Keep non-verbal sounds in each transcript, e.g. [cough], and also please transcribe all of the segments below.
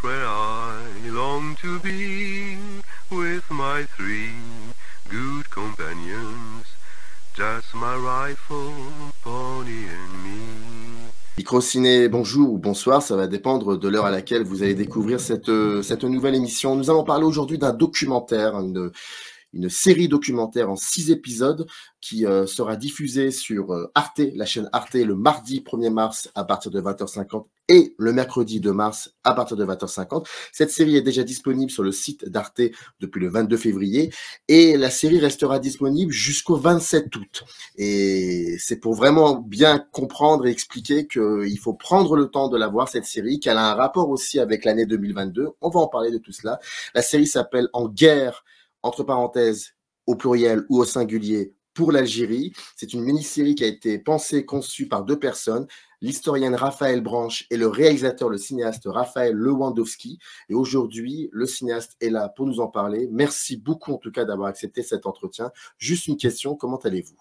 That's I long to be with my three good companions. Just my rifle, pony and me. Microciné, bonjour ou bonsoir, ça va dépendre de l'heure à laquelle vous allez découvrir cette, euh, cette nouvelle émission. Nous allons parler aujourd'hui d'un documentaire, une, une série documentaire en six épisodes qui euh, sera diffusée sur euh, Arte, la chaîne Arte, le mardi 1er mars à partir de 20h50 et le mercredi 2 mars à partir de 20h50. Cette série est déjà disponible sur le site d'Arte depuis le 22 février et la série restera disponible jusqu'au 27 août. Et c'est pour vraiment bien comprendre et expliquer qu'il faut prendre le temps de la voir, cette série, qu'elle a un rapport aussi avec l'année 2022. On va en parler de tout cela. La série s'appelle En guerre, entre parenthèses, au pluriel ou au singulier, pour l'Algérie. C'est une mini-série qui a été pensée, conçue par deux personnes, l'historienne Raphaël Branche et le réalisateur, le cinéaste Raphaël Lewandowski. Et aujourd'hui, le cinéaste est là pour nous en parler. Merci beaucoup en tout cas d'avoir accepté cet entretien. Juste une question, comment allez-vous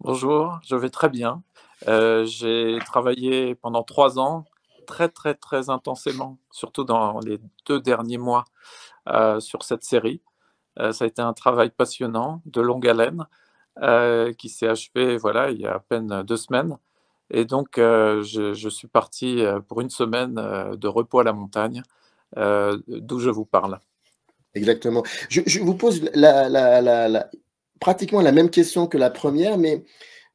Bonjour, je vais très bien. Euh, j'ai travaillé pendant trois ans très très très intensément, surtout dans les deux derniers mois euh, sur cette série. Euh, ça a été un travail passionnant, de longue haleine, qui s'est achevé voilà, il y a à peine deux semaines. Et donc, je, suis parti pour une semaine de repos à la montagne, d'où je vous parle. Exactement. Je, vous pose pratiquement la même question que la première, mais,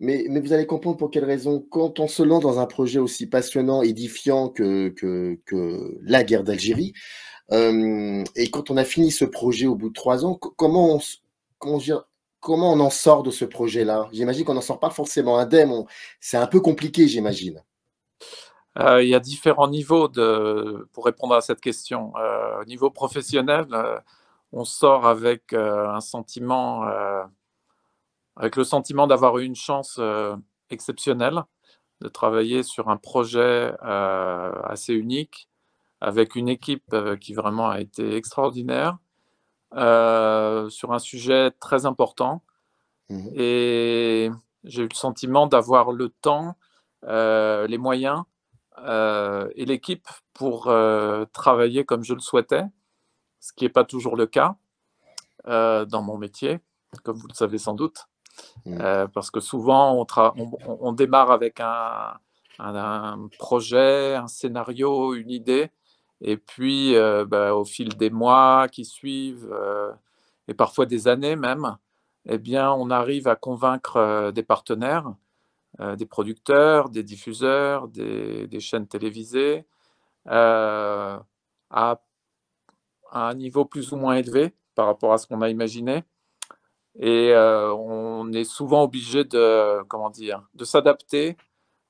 mais, vous allez comprendre pour quelle raison. Quand on se lance dans un projet aussi passionnant, édifiant que, que, la guerre d'Algérie, et quand on a fini ce projet au bout de trois ans, comment on, comment comment on en sort de ce projet-là J'imagine qu'on n'en sort pas forcément indemne. C'est un peu compliqué, j'imagine. Euh, il y a différents niveaux de, pour répondre à cette question. Euh, au niveau professionnel, euh, on sort avec un sentiment, avec le sentiment d'avoir eu une chance exceptionnelle de travailler sur un projet assez unique avec une équipe qui vraiment a été extraordinaire euh, sur un sujet très important. Mhm. Et j'ai eu le sentiment d'avoir le temps, euh, les moyens euh, et l'équipe pour travailler comme je le souhaitais, ce qui n'est pas toujours le cas dans mon métier, comme vous le savez sans doute. Mhm. parce que souvent, on, démarre avec un projet, un scénario, une idée, et puis, euh, bah, au fil des mois qui suivent, euh, et parfois des années même, eh bien, on arrive à convaincre euh, des partenaires, des producteurs, des diffuseurs, des, chaînes télévisées, à, un niveau plus ou moins élevé par rapport à ce qu'on a imaginé et on est souvent obligé de comment dire de s'adapter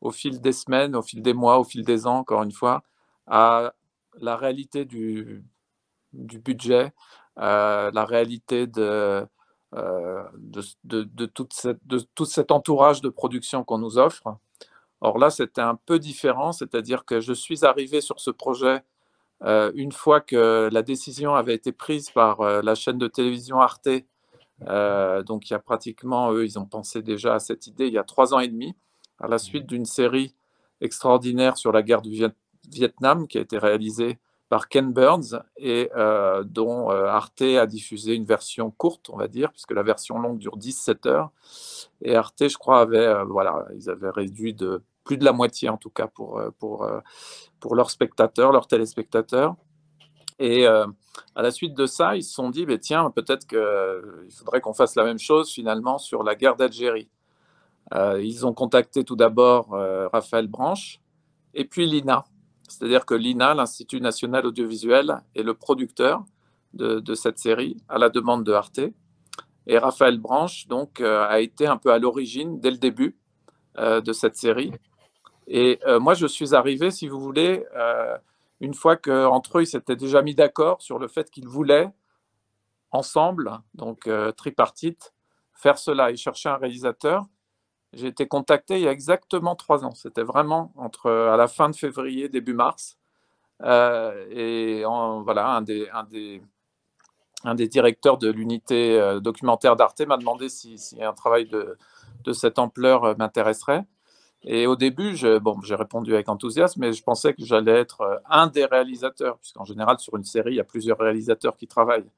au fil des semaines, au fil des mois, au fil des ans, encore une fois, à, la réalité du, du budget, euh, la réalité de, euh, de, de, tout cet entourage de production qu'on nous offre. Or là, c'était un peu différent, c'est-à-dire que je suis arrivé sur ce projet euh, une fois que la décision avait été prise par la chaîne de télévision Arte. donc il y a pratiquement, eux, ils ont pensé déjà à cette idée il y a trois ans et demi, à la suite mmh. d'une série extraordinaire sur la guerre du, Vietnam. Vietnam qui a été réalisé par Ken Burns et euh, dont euh, Arte a diffusé une version courte, on va dire, puisque la version longue dure 17 heures. Et Arte, je crois, avait, euh, voilà, ils avaient réduit de plus de la moitié, en tout cas, pour, pour, pour leurs spectateurs, leurs téléspectateurs. Et à la suite de ça, ils se sont dit, mais tiens, peut-être qu'il faudrait qu'on fasse la même chose finalement sur la guerre d'Algérie. ils ont contacté tout d'abord Raphaël Branche et puis l'INA c'est-à-dire que l'INA, l'Institut national audiovisuel, est le producteur de, cette série à la demande de Arte. Et Raphaël Branche donc, euh, a été un peu à l'origine, dès le début, euh, de cette série. Et euh, moi, je suis arrivé, si vous voulez, une fois qu'entre eux, ils s'étaient déjà mis d'accord sur le fait qu'ils voulaient, ensemble, donc tripartite, faire cela. et chercher un réalisateur j'ai été contacté il y a exactement trois ans. C'était vraiment entre à la fin de février, début mars. Euh, et voilà, un des, un, des, un des directeurs de l'unité euh, documentaire d'Arte m'a demandé si, un travail de, de cette ampleur euh, m'intéresserait. Et au début, bon, j'ai répondu avec enthousiasme, mais je pensais que j'allais être un des réalisateurs, puisqu'en général, sur une série, il y a plusieurs réalisateurs qui travaillent.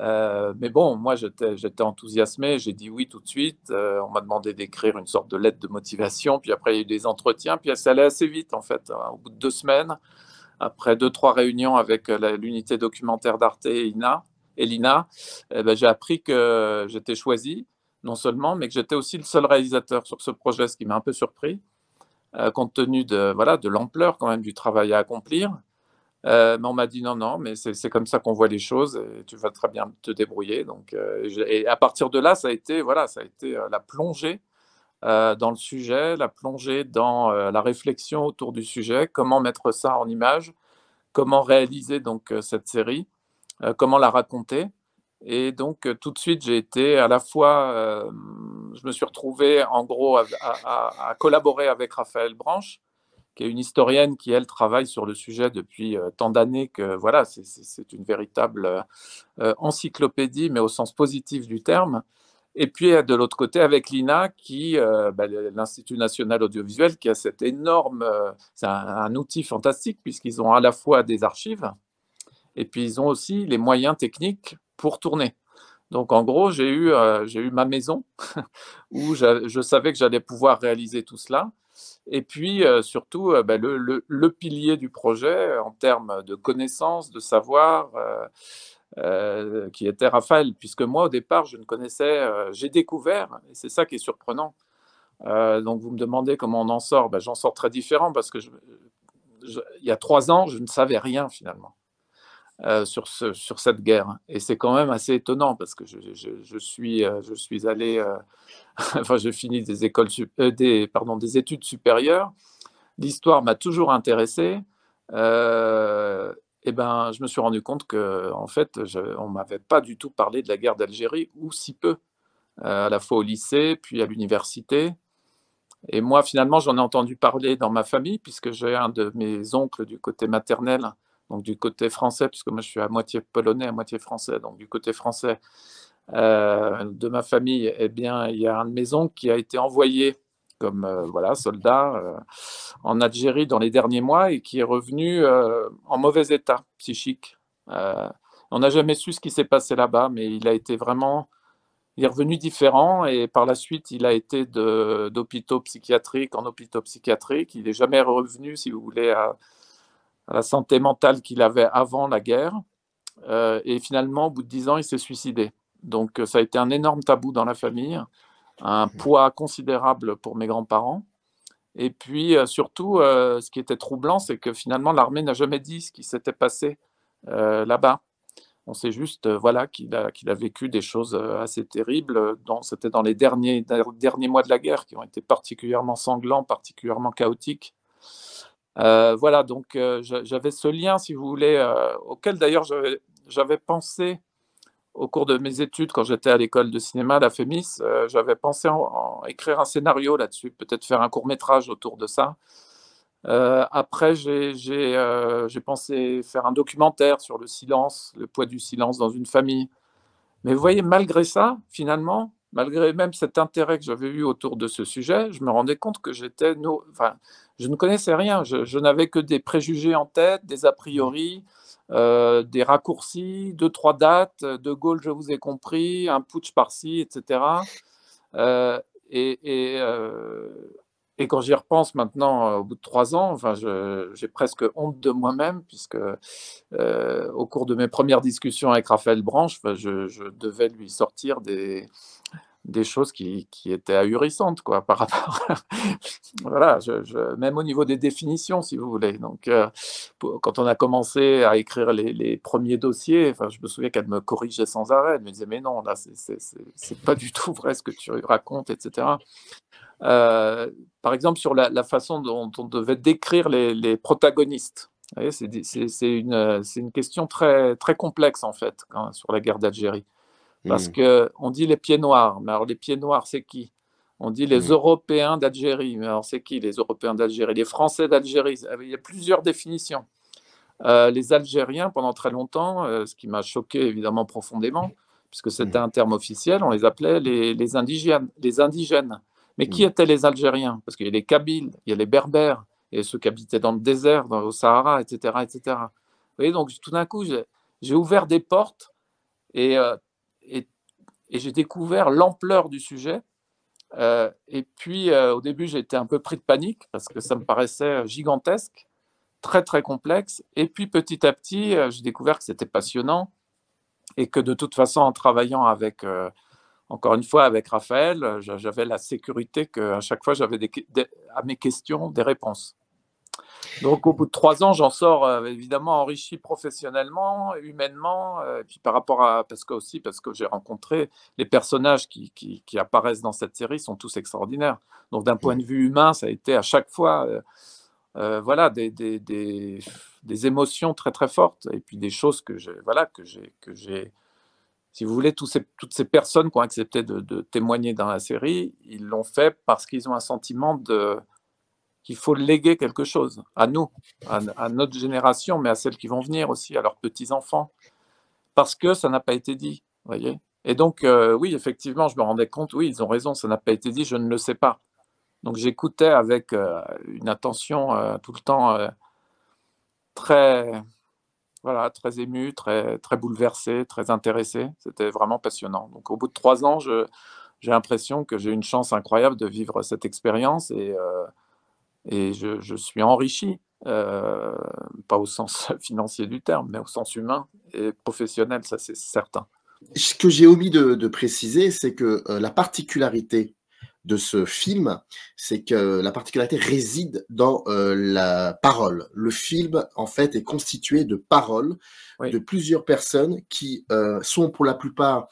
Euh, mais bon, moi, j'étais enthousiasmé, j'ai dit oui tout de suite. Euh, on m'a demandé d'écrire une sorte de lettre de motivation, puis après, il y a eu des entretiens, puis ça allait assez vite, en fait. Hein, au bout de deux semaines, après deux, trois réunions avec euh, l'unité documentaire d'Arte et, Ina, et l'INA, eh ben, j'ai appris que j'étais choisi, non seulement, mais que j'étais aussi le seul réalisateur sur ce projet, ce qui m'a un peu surpris, compte tenu de l'ampleur voilà, de quand même du travail à accomplir. Euh, mais on m'a dit non, non, mais c'est comme ça qu'on voit les choses et tu vas très bien te débrouiller. Donc, euh, et à partir de là, ça a été, voilà, ça a été euh, la plongée dans le sujet, la plongée dans la réflexion autour du sujet, comment mettre ça en image, comment réaliser donc cette série, comment la raconter. Et donc, tout de suite, j'ai été à la fois, je me suis retrouvé en gros à, à collaborer avec Raphaël Branche qui est une historienne qui, elle, travaille sur le sujet depuis euh, tant d'années que, voilà, c'est une véritable euh, euh, encyclopédie, mais au sens positif du terme. Et puis, de l'autre côté, avec l'INA, qui, bah, l'Institut national audiovisuel, qui a cet énorme. c'est un, outil fantastique, puisqu'ils ont à la fois des archives, et puis ils ont aussi les moyens techniques pour tourner. Donc, en gros, j'ai eu, ma maison, [laughs] où je savais que j'allais pouvoir réaliser tout cela. Et puis, euh, surtout, euh, bah, le, pilier du projet en termes de connaissances, de savoir, euh, qui était Raphaël, puisque moi, au départ, je ne connaissais, j'ai découvert, et c'est ça qui est surprenant. donc, vous me demandez comment on en sort, bah, j'en sors très différent parce que il y a trois ans, je ne savais rien finalement. Euh, sur, cette guerre. Et c'est quand même assez étonnant parce que je, suis, euh, je suis allé, euh, [laughs] enfin, je finis des, écoles, des, pardon, des études supérieures. L'histoire m'a toujours intéressé. et ben, je me suis rendu compte qu'en en fait, on on m'avait pas du tout parlé de la guerre d'Algérie ou si peu, à la fois au lycée puis à l'université. Et moi, finalement, j'en ai entendu parler dans ma famille puisque j'ai un de mes oncles du côté maternel donc du côté français, puisque moi je suis à moitié polonais, à moitié français, donc du côté français euh, de ma famille, eh bien, il y a un maison qui a été envoyé comme euh, voilà, soldat euh, en Algérie dans les derniers mois et qui est revenu en mauvais état psychique. on n'a jamais su ce qui s'est passé là-bas, mais il a été vraiment il est revenu différent et par la suite, il a été d'hôpitaux psychiatriques en hôpitaux psychiatriques. Il n'est jamais revenu, si vous voulez, à, à la santé mentale qu'il avait avant la guerre. Euh, et finalement, au bout de dix ans, il s'est suicidé. Donc euh, ça a été un énorme tabou dans la famille, un mmh. poids considérable pour mes grands-parents. Et puis euh, surtout, ce qui était troublant, c'est que finalement, l'armée n'a jamais dit ce qui s'était passé là-bas. On sait juste voilà, qu'il a, vécu des choses assez terribles. C'était dans les derniers mois de la guerre qui ont été particulièrement sanglants, particulièrement chaotiques. Euh, voilà, donc euh, j'avais ce lien, si vous voulez, euh, auquel d'ailleurs j'avais pensé au cours de mes études, quand j'étais à l'école de cinéma, la FEMIS, j'avais pensé en, écrire un scénario là-dessus, peut-être faire un court métrage autour de ça. après, j'ai pensé faire un documentaire sur le silence, le poids du silence dans une famille. Mais vous voyez, malgré ça, finalement, malgré même cet intérêt que j'avais eu autour de ce sujet, je me rendais compte que j'étais, enfin, je ne connaissais rien, je, n'avais que des préjugés en tête, des a priori, euh, des raccourcis, deux, trois dates, euh, De Gaulle, je vous ai compris, un putsch par-ci, etc. et, et quand j'y repense maintenant, euh, au bout de trois ans, enfin, j'ai presque honte de moi-même, puisque euh, au cours de mes premières discussions avec Raphaël Branche, enfin, je, devais lui sortir des, des choses qui, qui, étaient ahurissantes, quoi, par rapport. [laughs] voilà, je, même au niveau des définitions, si vous voulez. Donc, euh, quand on a commencé à écrire les, les premiers dossiers, enfin, je me souviens qu'elle me corrigeait sans arrêt. Elle me disait, mais non, là, c'est pas du tout vrai ce que tu racontes, etc. Euh, par exemple, sur la, façon dont on devait décrire les, protagonistes. C'est une, une, question très, très complexe, en fait, sur la guerre d'Algérie. Hmm. Parce que qu'on dit les pieds noirs, mais alors les pieds noirs, c'est qui On dit les hmm. Européens d'Algérie, mais alors c'est qui les Européens d'Algérie Les Français d'Algérie, ah il y a plusieurs définitions. Euh, les Algériens, pendant très longtemps, euh, ce qui m'a choqué évidemment profondément, puisque c'était hmm. un terme officiel, on les appelait les indigènes. Les indigènes. Mais qui mm. étaient les Algériens Parce qu'il y a les Kabyles, il y a les Berbères, et ceux qui habitaient dans le désert, dans, au Sahara, etc. etc. Vous voyez, donc tout d'un coup, j'ai ouvert des portes euh, et, j'ai découvert l'ampleur du sujet. Euh, et puis, euh, au début, j'étais un peu pris de panique parce que ça me paraissait gigantesque, très, très complexe. Et puis, petit à petit, j'ai découvert que c'était passionnant et que de toute façon, en travaillant avec encore une fois, avec Raphaël, euh, j'avais la sécurité qu'à chaque fois, j'avais à mes questions des réponses. Donc, au bout de trois ans, j'en sors euh, évidemment enrichi professionnellement, humainement, euh, et puis par rapport à. Parce que aussi, parce que j'ai rencontré les personnages qui, qui, apparaissent dans cette série sont tous extraordinaires. Donc, d'un point mmh. de vue humain, ça a été à chaque fois. voilà des, des, des, des, émotions très très fortes et puis des choses que j'ai voilà que j'ai que j'ai si vous voulez, toutes ces, personnes qui ont accepté de, témoigner dans la série, ils l'ont fait parce qu'ils ont un sentiment qu'il faut léguer quelque chose à nous, à, notre génération, mais à celles qui vont venir aussi, à leurs petits-enfants, parce que ça n'a pas été dit, voyez. Et donc, euh, oui, effectivement, je me rendais compte, oui, ils ont raison, ça n'a pas été dit, je ne le sais pas. Donc, j'écoutais avec euh, une attention euh, tout le temps très voilà, très ému, très, très bouleversé, très intéressé. C'était vraiment passionnant. Donc au bout de trois ans, j'ai l'impression que j'ai une chance incroyable de vivre cette expérience et, euh, et je, je, suis enrichi, euh, pas au sens [laughs] financier du terme, mais au sens humain et professionnel, ça c'est certain. Ce que j'ai omis de, préciser, c'est que euh, la particularité de ce film, c'est que la particularité réside dans euh, la parole. Le film, en fait, est constitué de paroles de plusieurs personnes qui euh, sont pour la plupart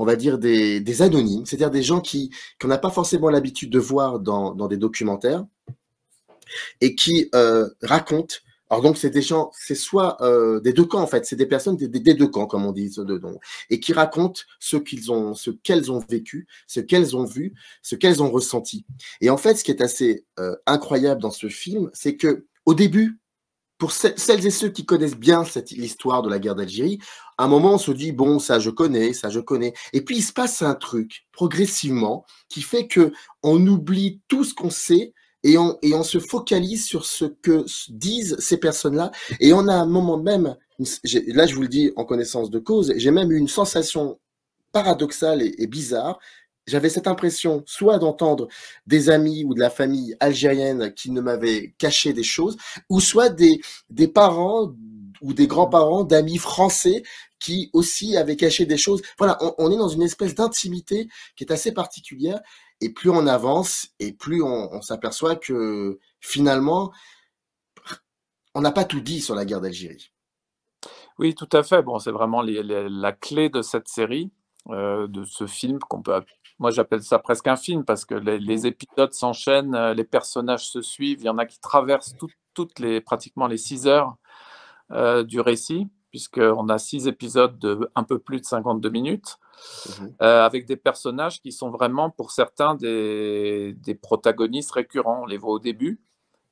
on va dire des, anonymes, c'est-à-dire des gens qui qu'on n'a pas forcément l'habitude de voir dans, des documentaires et qui euh, racontent alors donc, c'est des gens, c'est soit euh, des deux camps en fait, c'est des personnes des, deux camps comme on dit, donc, et qui racontent ce qu'ils ont, ce qu'elles ont vécu, ce qu'elles ont vu, ce qu'elles ont ressenti. Et en fait, ce qui est assez euh, incroyable dans ce film, c'est que au début, pour celles et ceux qui connaissent bien cette histoire de la guerre d'Algérie, à un moment on se dit bon ça je connais, ça je connais, et puis il se passe un truc progressivement qui fait que on oublie tout ce qu'on sait et on, et on se focalise sur ce que disent ces personnes-là. Et on a un moment même, là je vous le dis en connaissance de cause, j'ai même eu une sensation paradoxale et, bizarre. J'avais cette impression soit d'entendre des amis ou de la famille algérienne qui ne m'avaient caché des choses, ou soit des, des parents ou des grands-parents d'amis français qui aussi avaient caché des choses. Voilà, on est dans une espèce d'intimité qui est assez particulière et plus on avance, et plus on, s'aperçoit que finalement, on n'a pas tout dit sur la guerre d'Algérie. Oui, tout à fait. Bon, c'est vraiment la clé de cette série, euh, de ce film qu'on peut. Moi, j'appelle ça presque un film parce que les, épisodes s'enchaînent, euh, les personnages se suivent. Il y en a qui traversent toutes les pratiquement les six heures euh, du récit puisqu'on a six épisodes de un peu plus de 52 minutes, mhm. euh, avec des personnages qui sont vraiment, pour certains, des, des, protagonistes récurrents. On les voit au début,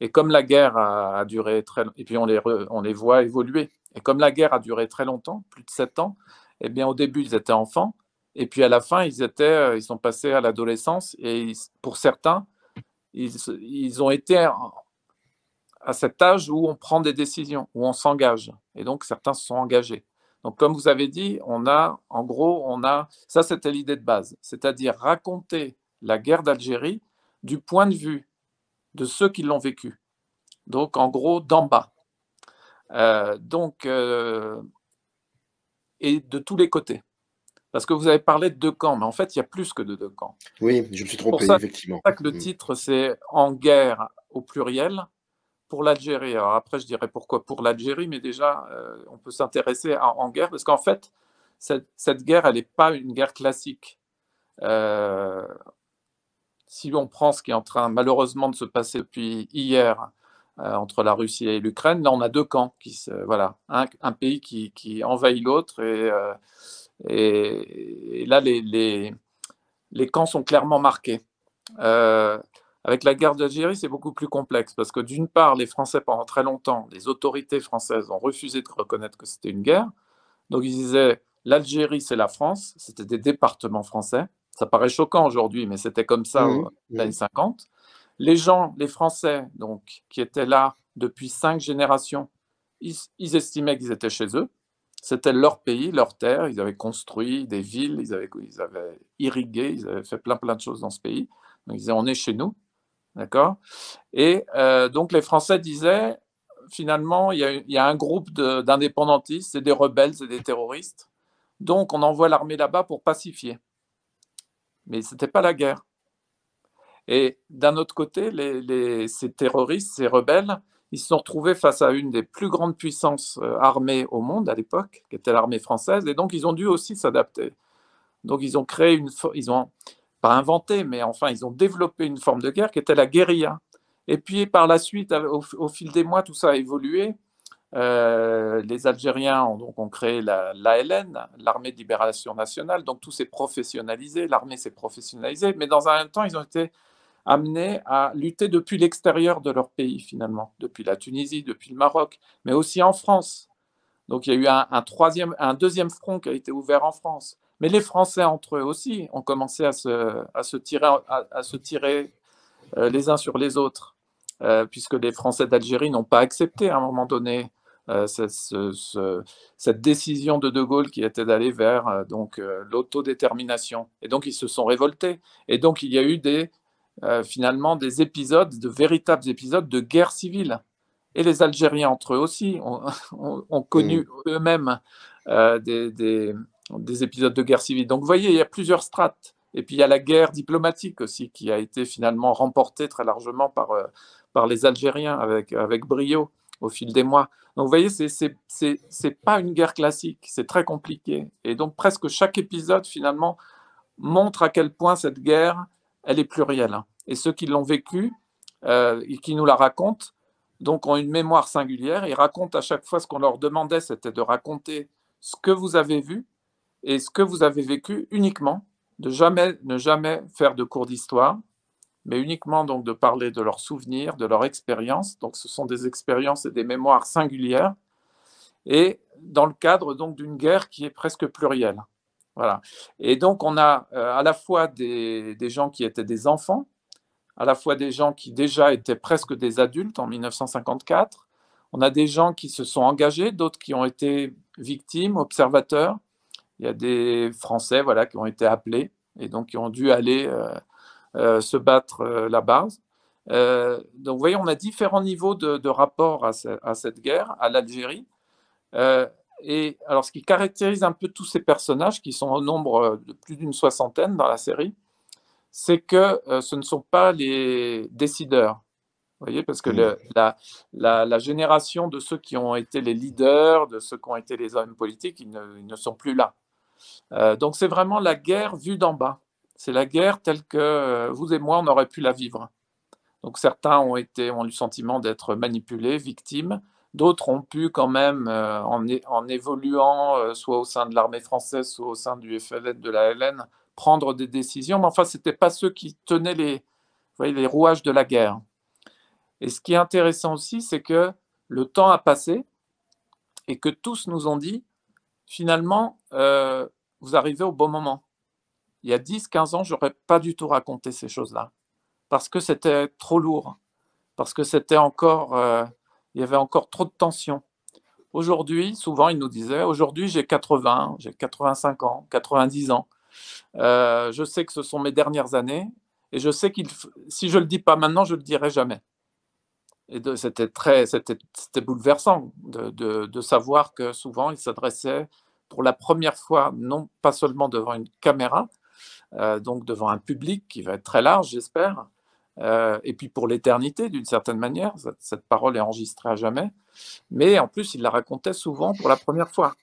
et comme la guerre a, duré très et puis on les, on les voit évoluer, et comme la guerre a duré très longtemps, plus de sept ans, eh bien, au début, ils étaient enfants, et puis à la fin, ils, étaient, euh, ils sont passés à l'adolescence, et pour certains, ils, ils ont été à cet âge où on prend des décisions, où on s'engage. Et donc, certains se sont engagés. Donc, comme vous avez dit, on a, en gros, on a, ça c'était l'idée de base, c'est-à-dire raconter la guerre d'Algérie du point de vue de ceux qui l'ont vécue. Donc, en gros, d'en bas. Euh, donc, euh, et de tous les côtés. Parce que vous avez parlé de deux camps, mais en fait, il y a plus que de deux camps. Oui, je me suis trompé, effectivement. C'est pour que le mm. titre, c'est En guerre au pluriel, pour l'Algérie. Alors après, je dirais pourquoi pour l'Algérie, mais déjà, euh, on peut s'intéresser en, guerre, parce qu'en fait, cette, guerre, elle n'est pas une guerre classique. Euh, si on prend ce qui est en train malheureusement de se passer depuis hier euh, entre la Russie et l'Ukraine, là, on a deux camps, qui se, voilà, un, pays qui, envahit l'autre, et, et, là, les, les, camps sont clairement marqués. Avec la guerre d'Algérie, c'est beaucoup plus complexe parce que d'une part, les Français, pendant très longtemps, les autorités françaises ont refusé de reconnaître que c'était une guerre. Donc ils disaient l'Algérie, c'est la France, c'était des départements français. Ça paraît choquant aujourd'hui, mais c'était comme ça dans les années 50. Les gens, les Français, donc, qui étaient là depuis cinq générations, ils, estimaient qu'ils étaient chez eux. C'était leur pays, leur terre. Ils avaient construit des villes, ils avaient, ils avaient irrigué, ils avaient fait plein, plein de choses dans ce pays. Donc, ils disaient, on est chez nous. D'accord Et euh, donc les Français disaient, finalement, il y a, un groupe d'indépendantistes, c'est des rebelles, c'est des terroristes. Donc on envoie l'armée là-bas pour pacifier. Mais ce n'était pas la guerre. Et d'un autre côté, les, ces terroristes, ces rebelles, ils se sont retrouvés face à une des plus grandes puissances euh, armées au monde à l'époque, qui était l'armée française, et donc ils ont dû aussi s'adapter. Donc ils ont créé une, ils ont, pas inventé, mais enfin, ils ont développé une forme de guerre qui était la guérilla. Et puis, par la suite, au, fil des mois, tout ça a évolué. Euh, les Algériens ont, donc, créé l'ALN, l'Armée de libération nationale, donc tout s'est professionnalisé, l'armée s'est professionnalisée, mais dans un même temps, ils ont été amenés à lutter depuis l'extérieur de leur pays, finalement, depuis la Tunisie, depuis le Maroc, mais aussi en France. Donc il y a eu un deuxième front qui a été ouvert en France. Mais les Français entre eux aussi ont commencé à se, tirer, euh, les uns sur les autres, euh, puisque les Français d'Algérie n'ont pas accepté à un moment donné euh, cette, décision de De Gaulle qui était d'aller vers donc l'autodétermination. Et donc ils se sont révoltés. Et donc il y a eu finalement des épisodes, de véritables épisodes de guerre civile. Et les Algériens entre eux aussi ont, [laughs] connu mmh. eux-mêmes des des épisodes de guerre civile. Donc vous voyez, il y a plusieurs strates. Et puis il y a la guerre diplomatique aussi qui a été finalement remportée très largement par, euh, par les Algériens avec, avec brio au fil des mois. Donc vous voyez, c'est pas une guerre classique, c'est très compliqué. Et donc presque chaque épisode finalement montre à quel point cette guerre, elle est plurielle. Hein. Et ceux qui l'ont vécue euh, et qui nous la racontent, donc ont une mémoire singulière Ils racontent à chaque fois ce qu'on leur demandait, c'était de raconter ce que vous avez vu, et ce que vous avez vécu uniquement, de jamais, ne jamais faire de cours d'histoire, mais uniquement donc de parler de leurs souvenirs, de leurs expériences, Donc ce sont des expériences et des mémoires singulières, et dans le cadre donc d'une guerre qui est presque plurielle. Voilà. Et donc on a euh, à la fois des gens qui étaient des enfants, à la fois des gens qui déjà étaient presque des adultes en 1954, on a des gens qui se sont engagés, d'autres qui ont été victimes, observateurs, il y a des Français voilà, qui ont été appelés et donc qui ont dû aller euh, euh, se battre euh, la base. donc vous voyez, on a différents niveaux de, rapport à, cette guerre, à l'Algérie. et alors ce qui caractérise un peu tous ces personnages, qui sont au nombre de plus d'une soixantaine dans la série, c'est que ce ne sont pas les décideurs. Vous voyez, parce que la, génération de ceux qui ont été les leaders, de ceux qui ont été les hommes politiques, ils ne sont plus là. Euh, donc c'est vraiment la guerre vue d'en bas. C'est la guerre telle que euh, vous et moi, on aurait pu la vivre. Donc certains ont, été, ont eu le sentiment d'être manipulés, victimes. D'autres ont pu quand même, euh, en, évoluant soit au sein de l'armée française, soit au sein du FLN, de la LN, prendre des décisions. Mais enfin, ce n'étaient pas ceux qui tenaient les, les rouages de la guerre. Et ce qui est intéressant aussi, c'est que le temps a passé et que tous nous ont dit, finalement, euh, vous arrivez au bon moment. Il y a 10-15 ans, je n'aurais pas du tout raconté ces choses-là, parce que c'était trop lourd, parce que c'était encore, euh, il y avait encore trop de tension. Aujourd'hui, souvent, ils nous disaient, aujourd'hui j'ai 80, j'ai 85 ans, 90 ans, euh, je sais que ce sont mes dernières années, et je sais que si je ne le dis pas maintenant, je ne le dirai jamais. Et c'était très, c'était, bouleversant de, savoir que souvent il s'adressait pour la première fois, non pas seulement devant une caméra, euh, donc devant un public qui va être très large, j'espère, euh, et puis pour l'éternité d'une certaine manière, cette, parole est enregistrée à jamais, mais en plus il la racontait souvent pour la première fois.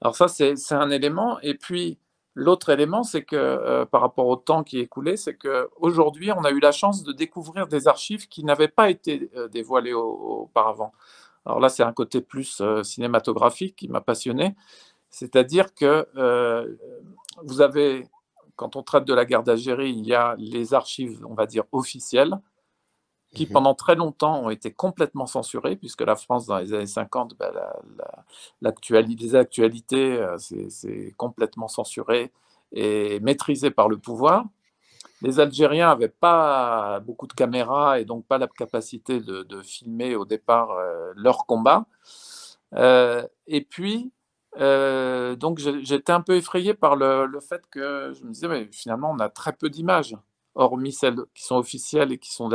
Alors ça c'est, un élément, et puis L'autre élément, c'est que euh, par rapport au temps qui est écoulé, c'est qu'aujourd'hui, on a eu la chance de découvrir des archives qui n'avaient pas été euh, dévoilées auparavant. Alors là, c'est un côté plus euh, cinématographique qui m'a passionné. C'est-à-dire que vous avez, quand on traite de la guerre d'Algérie, il y a les archives, on va dire, officielles, qui mmh pendant très longtemps ont été complètement censurés, puisque la France, dans les années 50, bah, les actualités, euh, c'est complètement censuré et maîtrisé par le pouvoir. Les Algériens n'avaient pas beaucoup de caméras et donc pas la capacité de, filmer au départ euh, leur combat. Euh, et puis, donc j'étais un peu effrayé par le, le, fait que je me disais, mais finalement, on a très peu d'images hormis celles qui sont officielles et qui sont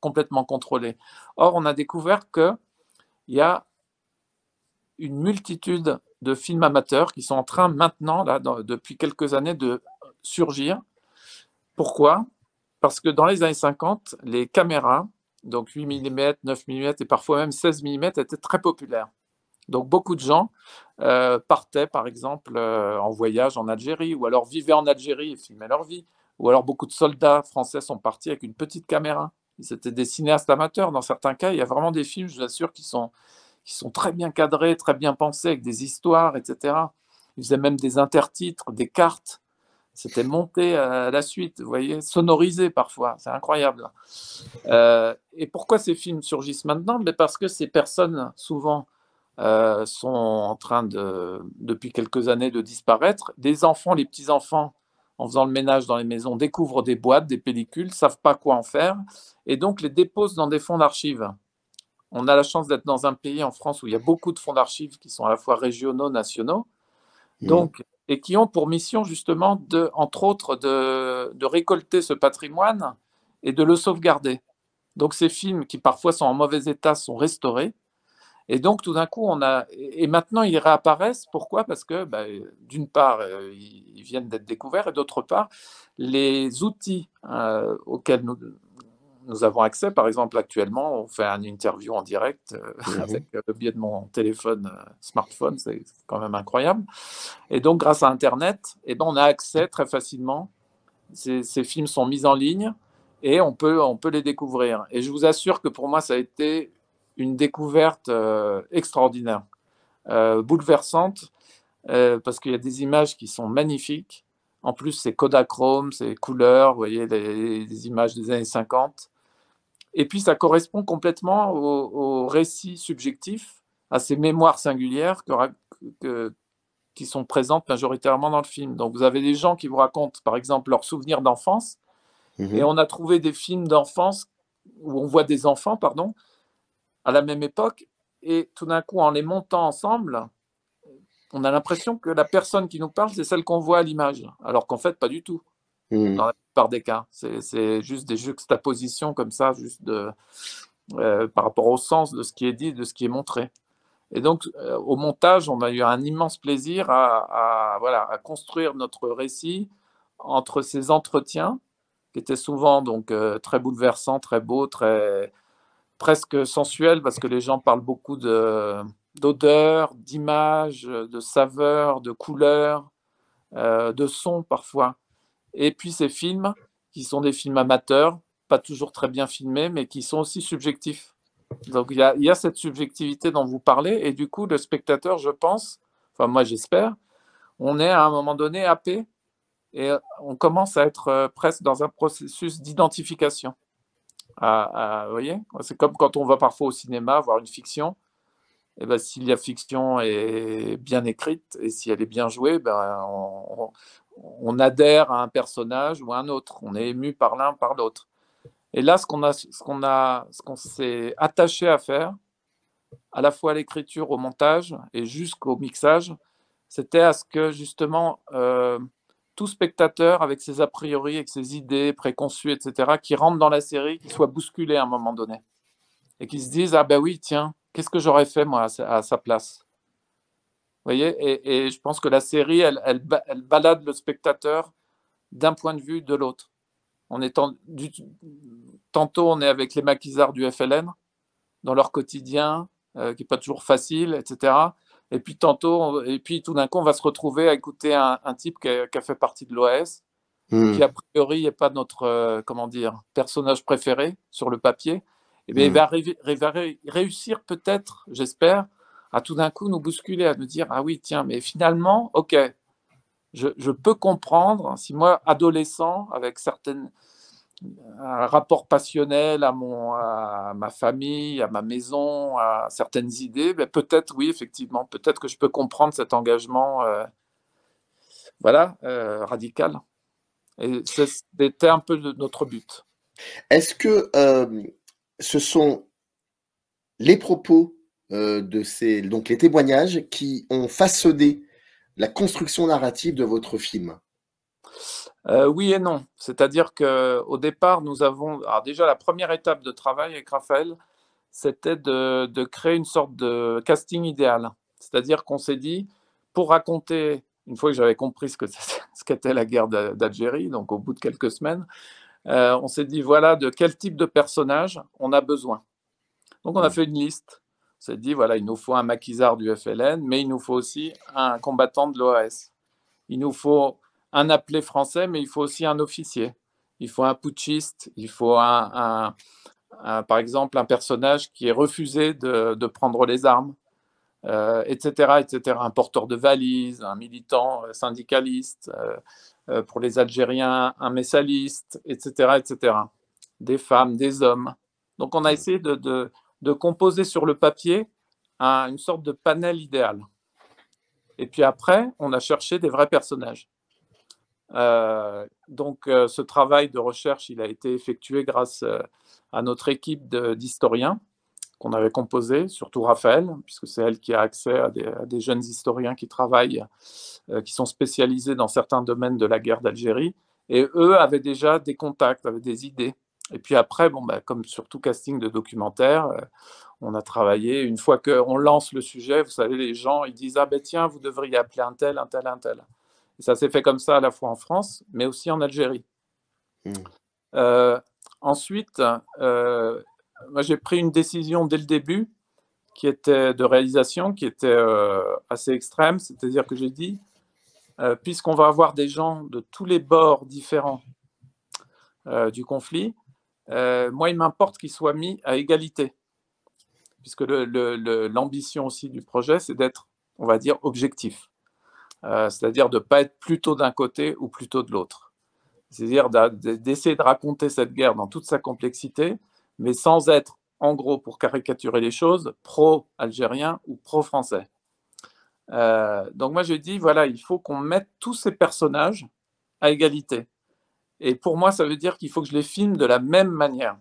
complètement contrôlées. Or, on a découvert qu'il y a une multitude de films amateurs qui sont en train maintenant, là, depuis quelques années, de surgir. Pourquoi Parce que dans les années 50, les caméras, donc 8 mm, 9 mm et parfois même 16 mm, étaient très populaires. Donc beaucoup de gens euh, partaient, par exemple, euh, en voyage en Algérie ou alors vivaient en Algérie et filmaient leur vie ou alors beaucoup de soldats français sont partis avec une petite caméra. étaient des cinéastes amateurs dans certains cas. Il y a vraiment des films, je vous assure, qui sont, qui sont très bien cadrés, très bien pensés, avec des histoires, etc. Ils faisaient même des intertitres, des cartes. C'était monté à la suite, vous voyez, sonorisé parfois. C'est incroyable. Euh, et pourquoi ces films surgissent maintenant Mais ben Parce que ces personnes, souvent, euh, sont en train de, depuis quelques années, de disparaître. Des enfants, les petits-enfants, en faisant le ménage dans les maisons, découvrent des boîtes, des pellicules, savent pas quoi en faire, et donc les déposent dans des fonds d'archives. On a la chance d'être dans un pays en France où il y a beaucoup de fonds d'archives qui sont à la fois régionaux, nationaux, mmh. donc, et qui ont pour mission justement, de, entre autres, de récolter ce patrimoine et de le sauvegarder. Donc ces films qui parfois sont en mauvais état sont restaurés et donc, tout d'un coup, on a. Et maintenant, ils réapparaissent. Pourquoi Parce que, bah, d'une part, euh, ils viennent d'être découverts, et d'autre part, les outils euh, auxquels nous, nous, avons accès, par exemple, actuellement, on fait une interview en direct euh, mmh avec le biais de mon téléphone smartphone, c'est quand même incroyable. Et donc, grâce à Internet, et eh ben, on a accès très facilement. Ces, ces films sont mis en ligne et on peut, on peut les découvrir. Et je vous assure que pour moi, ça a été une découverte euh, extraordinaire, euh, bouleversante, euh, parce qu'il y a des images qui sont magnifiques. En plus, c'est Kodachrome, c'est couleur, vous voyez, des images des années 50. Et puis, ça correspond complètement au, récits récit subjectif, à ces mémoires singulières qui sont présentes majoritairement dans le film. Donc, vous avez des gens qui vous racontent, par exemple, leurs souvenirs d'enfance. Mmh Et on a trouvé des films d'enfance où on voit des enfants, pardon, à la même époque, et tout d'un coup, en les montant ensemble, on a l'impression que la personne qui nous parle, c'est celle qu'on voit à l'image, alors qu'en fait, pas du tout, mmh. dans la plupart des cas. C'est juste des juxtapositions comme ça, juste de, euh, par rapport au sens de ce qui est dit, de ce qui est montré. Et donc, euh, au montage, on a eu un immense plaisir à, voilà, à construire notre récit entre ces entretiens, qui étaient souvent donc euh, très bouleversants, très beaux, très presque sensuel parce que les gens parlent beaucoup de, d'odeurs, d'images, de saveurs, de couleurs, euh, de sons parfois. Et puis ces films qui sont des films amateurs, pas toujours très bien filmés, mais qui sont aussi subjectifs. Donc il y a, il y a cette subjectivité dont vous parlez, et du coup le spectateur, je pense, enfin moi j'espère, on est à un moment donné happé et on commence à être euh, presque dans un processus d'identification voyez C'est comme quand on va parfois au cinéma voir une fiction. Et eh ben, si la fiction est bien écrite et si elle est bien jouée, ben, on, adhère à un personnage ou à un autre. On est ému par l'un, par l'autre. Et là, ce qu'on a, ce qu'on a, ce qu'on s'est attaché à faire, à la fois à l'écriture, au montage et jusqu'au mixage, c'était à ce que justement euh, tout spectateur avec ses a priori, avec ses idées préconçues, etc., qui rentre dans la série, qui soit bousculé à un moment donné. Et qui se disent ah ben oui, tiens, qu'est-ce que j'aurais fait moi à sa, place Vous voyez et, je pense que la série, elle, elle, balade le spectateur d'un point de vue de l'autre. On est tantôt, on est avec les maquisards du FLN, dans leur quotidien, euh, qui n'est pas toujours facile, etc. Et puis tantôt, et puis tout d'un coup, on va se retrouver à écouter un, type qui a, fait partie de l'OS, hmm. qui a priori n'est pas notre euh, comment dire personnage préféré sur le papier. Et eh bien, il hmm. va, réussir peut-être, j'espère, à tout d'un coup nous bousculer, à nous dire ah oui tiens, mais finalement, ok, je, je peux comprendre si moi adolescent avec certaines un rapport passionnel à, mon, à ma famille, à ma maison, à certaines idées, ben peut-être, oui, effectivement, peut-être que je peux comprendre cet engagement euh, voilà, euh, radical. Et c'était un peu notre but. Est-ce que euh, ce sont les propos de ces, donc les témoignages qui ont façonné la construction narrative de votre film euh, oui et non. C'est-à-dire qu'au départ, nous avons. déjà, la première étape de travail avec Raphaël, c'était de, créer une sorte de casting idéal. C'est-à-dire qu'on s'est dit, pour raconter, une fois que j'avais compris ce [laughs] qu'était la guerre d'Algérie, donc au bout de quelques semaines, euh, on s'est dit, voilà de quel type de personnage on a besoin. Donc on a mmh. fait une liste. On s'est dit, voilà, il nous faut un maquisard du FLN, mais il nous faut aussi un combattant de l'OAS. Il nous faut un appelé français, mais il faut aussi un officier. Il faut un putschiste, il faut un, par exemple un personnage qui est refusé de, prendre les armes, etc., euh, etc. Un porteur de valise, un militant euh, syndicaliste, euh, pour les Algériens, un messaliste, etc., etc. Des femmes, des hommes. Donc on a hmm. essayé de, composer sur le papier une sorte de panel idéal. Et puis après, on a cherché des vrais personnages. Euh, donc, euh, ce travail de recherche, il a été effectué grâce euh, à notre équipe d'historiens qu'on avait composé, surtout Raphaël, puisque c'est elle qui a accès à des, jeunes historiens qui travaillent, qui sont spécialisés dans certains domaines de la guerre d'Algérie. Et eux avaient déjà des contacts, avaient des idées. Et puis après, bon, bah, comme sur tout casting de documentaire, on a travaillé. Une fois qu'on lance le sujet, vous savez, les gens, ils disent Ah ben tiens, vous devriez appeler un tel, un tel, un tel ça s'est fait comme ça à la fois en France, mais aussi en Algérie. Hmm. Euh, ensuite, euh, moi j'ai pris une décision dès le début qui était de réalisation, qui était euh, assez extrême, c'est-à-dire que j'ai dit, puisqu'on va avoir des gens de tous les bords différents du conflit, moi il m'importe qu'ils soient mis à égalité, puisque l'ambition aussi du projet, c'est d'être, on va dire, objectif. Euh, c'est-à-dire de ne pas être plutôt d'un côté ou plutôt de l'autre. C'est-à-dire d'essayer de raconter cette guerre dans toute sa complexité, mais sans être, en gros, pour caricaturer les choses, pro-algérien ou pro-français. Euh, donc moi, je dis, voilà, il faut qu'on mette tous ces personnages à égalité. Et pour moi, ça veut dire qu'il faut que je les filme de la même manière.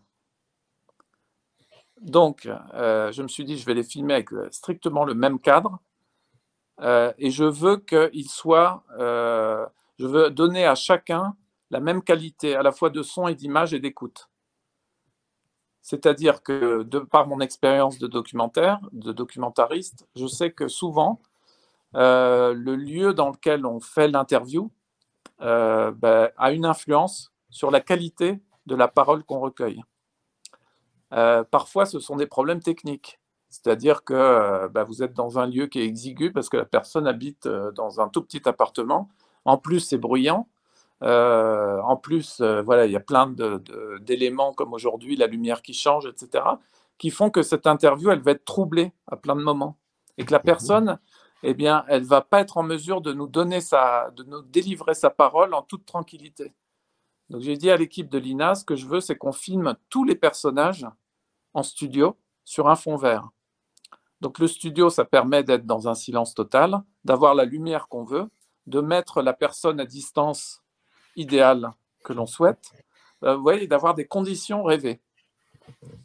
Donc, euh, je me suis dit, je vais les filmer avec strictement le même cadre, euh, et je veux qu'il soit, euh, je veux donner à chacun la même qualité à la fois de son et d'image et d'écoute. C'est-à-dire que de par mon expérience de documentaire, de documentariste, je sais que souvent euh, le lieu dans lequel on fait l'interview ben, a une influence sur la qualité de la parole qu'on recueille. parfois, ce sont des problèmes techniques. C'est-à-dire que euh, bah, vous êtes dans un lieu qui est exigu parce que la personne habite euh, dans un tout petit appartement. En plus, c'est bruyant. Euh, en plus, voilà, il y a plein d'éléments comme aujourd'hui, la lumière qui change, etc., qui font que cette interview, elle va être troublée à plein de moments. Et que la personne, eh bien, elle va pas être en mesure de nous donner sa, de nous délivrer sa parole en toute tranquillité. Donc, j'ai dit à l'équipe de l'INA, ce que je veux, c'est qu'on filme tous les personnages en studio sur un fond vert. Donc le studio, ça permet d'être dans un silence total, d'avoir la lumière qu'on veut, de mettre la personne à distance idéale que l'on souhaite, euh, d'avoir des conditions rêvées,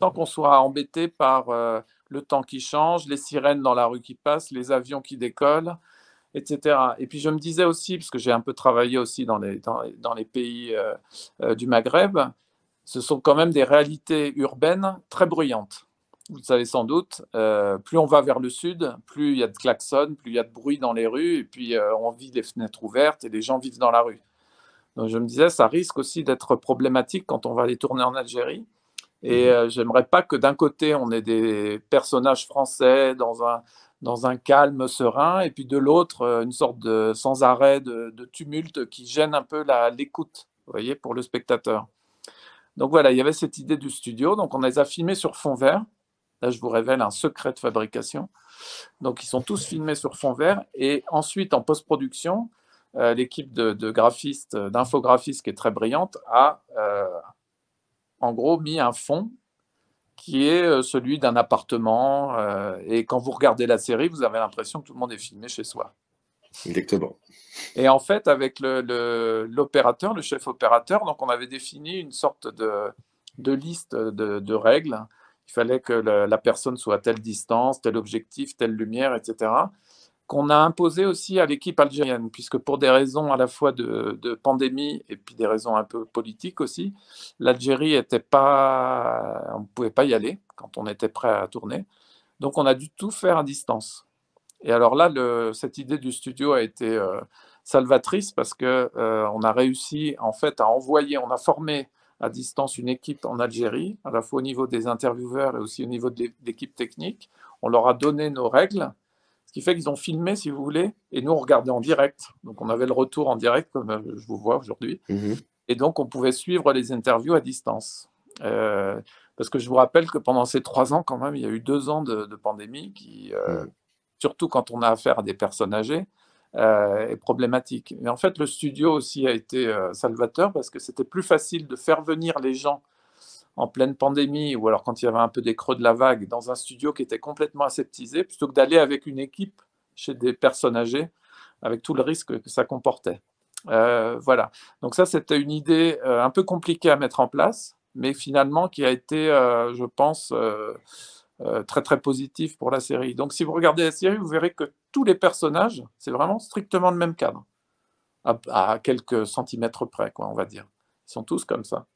Tant qu'on soit embêté par euh, le temps qui change, les sirènes dans la rue qui passent, les avions qui décollent, etc. Et puis je me disais aussi, parce que j'ai un peu travaillé aussi dans les, pays euh, euh, du Maghreb, ce sont quand même des réalités urbaines très bruyantes vous le savez sans doute, euh, plus on va vers le sud, plus il y a de klaxons, plus il y a de bruit dans les rues, et puis euh, on vit des fenêtres ouvertes et les gens vivent dans la rue. Donc je me disais, ça risque aussi d'être problématique quand on va aller tourner en Algérie. Et mhm. euh, j'aimerais pas que d'un côté, on ait des personnages français dans un, dans un calme serein, et puis de l'autre, une sorte de sans arrêt de, de tumulte qui gêne un peu l'écoute, vous voyez, pour le spectateur. Donc voilà, il y avait cette idée du studio. Donc on les a filmés sur fond vert. Là, je vous révèle un secret de fabrication. Donc, ils sont tous filmés sur fond vert. Et ensuite, en post-production, euh, l'équipe de, graphistes, d'infographistes qui est très brillante, a euh, en gros mis un fond qui est euh, celui d'un appartement. et quand vous regardez la série, vous avez l'impression que tout le monde est filmé chez soi. Exactement. Et en fait, avec l'opérateur, le, l'opérateur, le, chef opérateur, donc on avait défini une sorte de, de liste de, de règles il fallait que la personne soit à telle distance, tel objectif, telle lumière, etc. Qu'on a imposé aussi à l'équipe algérienne, puisque pour des raisons à la fois de, pandémie et puis des raisons un peu politiques aussi, l'Algérie était pas, on ne pouvait pas y aller quand on était prêt à tourner. Donc on a dû tout faire à distance. Et alors là, le, cette idée du studio a été euh, salvatrice parce que euh, on a réussi en fait à envoyer, on a formé à distance une équipe en Algérie, à la fois au niveau des intervieweurs et aussi au niveau de l'équipe technique. On leur a donné nos règles, ce qui fait qu'ils ont filmé, si vous voulez, et nous, on regardait en direct. Donc, on avait le retour en direct, comme euh, je vous vois aujourd'hui. Mm-hmm. Et donc, on pouvait suivre les interviews à distance. Euh, parce que je vous rappelle que pendant ces trois ans, quand même, il y a eu deux ans de, pandémie euh, mm. surtout quand on a affaire à des personnes âgées, euh, est problématique. Mais en fait, le studio aussi a été euh, salvateur parce que c'était plus facile de faire venir les gens en pleine pandémie ou alors quand il y avait un peu des creux de la vague dans un studio qui était complètement aseptisé plutôt que d'aller avec une équipe chez des personnes âgées avec tout le risque que ça comportait. Euh, voilà. Donc ça, c'était une idée un peu compliquée à mettre en place, mais finalement qui a été, je pense, euh, très très positif pour la série. Donc si vous regardez la série, vous verrez que tous les personnages, c'est vraiment strictement le même cadre, à, quelques centimètres près, quoi, on va dire. Ils sont tous comme ça.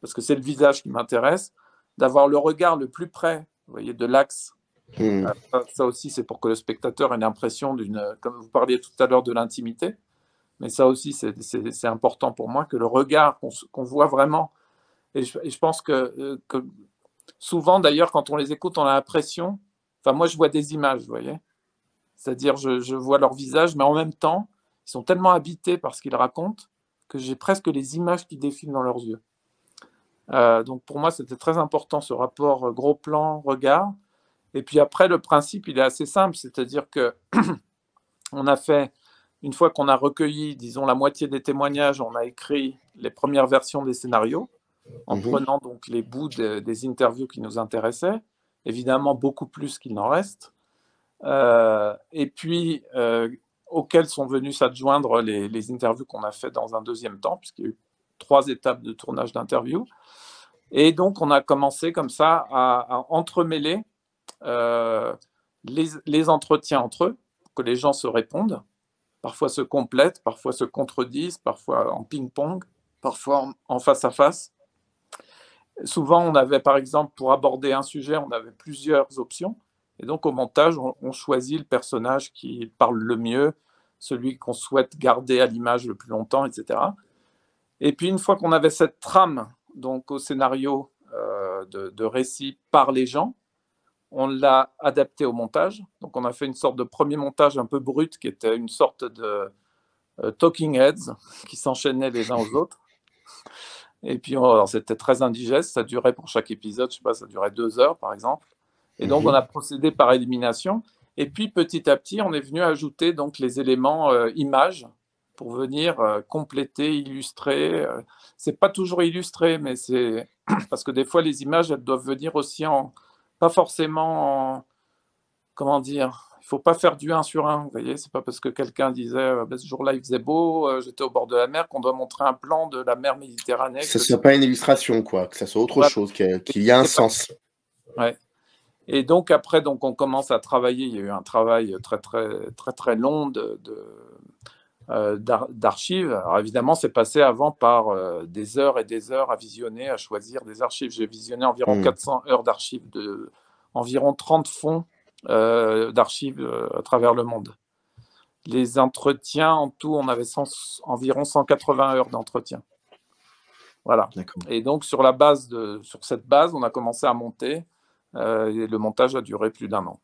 Parce que c'est le visage qui m'intéresse, d'avoir le regard le plus près, vous voyez, de l'axe. Hmm. Euh, ça, aussi, c'est pour que le spectateur ait l'impression d'une, comme vous parliez tout à l'heure de l'intimité, mais ça aussi, c'est important pour moi que le regard qu'on voit vraiment. Et je, pense que, euh, que Souvent, d'ailleurs, quand on les écoute, on a l'impression, enfin moi je vois des images, vous voyez. C'est-à-dire, je, vois leurs visage, mais en même temps, ils sont tellement habités par ce qu'ils racontent que j'ai presque les images qui défilent dans leurs yeux. Euh, donc pour moi, c'était très important ce rapport euh, gros plan, regard. Et puis après, le principe, il est assez simple, c'est-à-dire que [clears throat] on a fait, une fois qu'on a recueilli, disons, la moitié des témoignages, on a écrit les premières versions des scénarios en mhm. prenant donc les bouts des interviews qui nous intéressaient, évidemment beaucoup plus qu'il n'en reste, euh, et puis euh, auxquels sont venus s'adjoindre les, interviews qu'on a faites dans un deuxième temps, puisqu'il y a eu trois étapes de tournage d'interviews. Et donc, on a commencé comme ça à, entremêler euh, les, entretiens entre eux, que les gens se répondent, parfois se complètent, parfois se contredisent, parfois en ping-pong, parfois en, face à face. Souvent, on avait, par exemple, pour aborder un sujet, on avait plusieurs options. Et donc, au montage, on, choisit le personnage qui parle le mieux, celui qu'on souhaite garder à l'image le plus longtemps, etc. Et puis, une fois qu'on avait cette trame, donc au scénario euh, de, récit par les gens, on l'a adapté au montage. Donc, on a fait une sorte de premier montage un peu brut qui était une sorte de euh, talking heads qui s'enchaînaient les uns aux autres. Et puis, c'était très indigeste. Ça durait pour chaque épisode, je sais pas, ça durait deux heures, par exemple. Et donc, on a mhm. procédé par élimination. Et puis, petit à petit, on est venu ajouter donc les éléments euh, images pour venir euh, compléter, illustrer. Euh, c'est pas toujours illustré, mais c'est [clears throat] parce que des fois, les images, elles doivent venir aussi en, pas forcément en, comment dire, il faut pas faire du 1 sur 1. Vous voyez, c'est pas parce que quelqu'un disait euh, bah, ce jour-là il faisait beau, euh, j'étais au bord de la mer qu'on doit montrer un plan de la mer Méditerranée. Que ce soit pas une illustration, quoi, que ce soit autre chose, qu'il y ait un sens. Ouais. Et donc après, donc on commence à travailler. Il y a eu un travail très très très très long de, euh, d'archives. évidemment, c'est passé avant par des heures et des heures à visionner, à choisir des archives. J'ai visionné environ 400 hmm. heures d'archives, de environ 30 fonds euh, d'archives euh, à travers le monde. Les entretiens, en tout, on avait environ 180 heures d'entretien. Voilà. Et donc, sur, la base de, sur cette base, on a commencé à monter euh, et le montage a duré plus d'un an.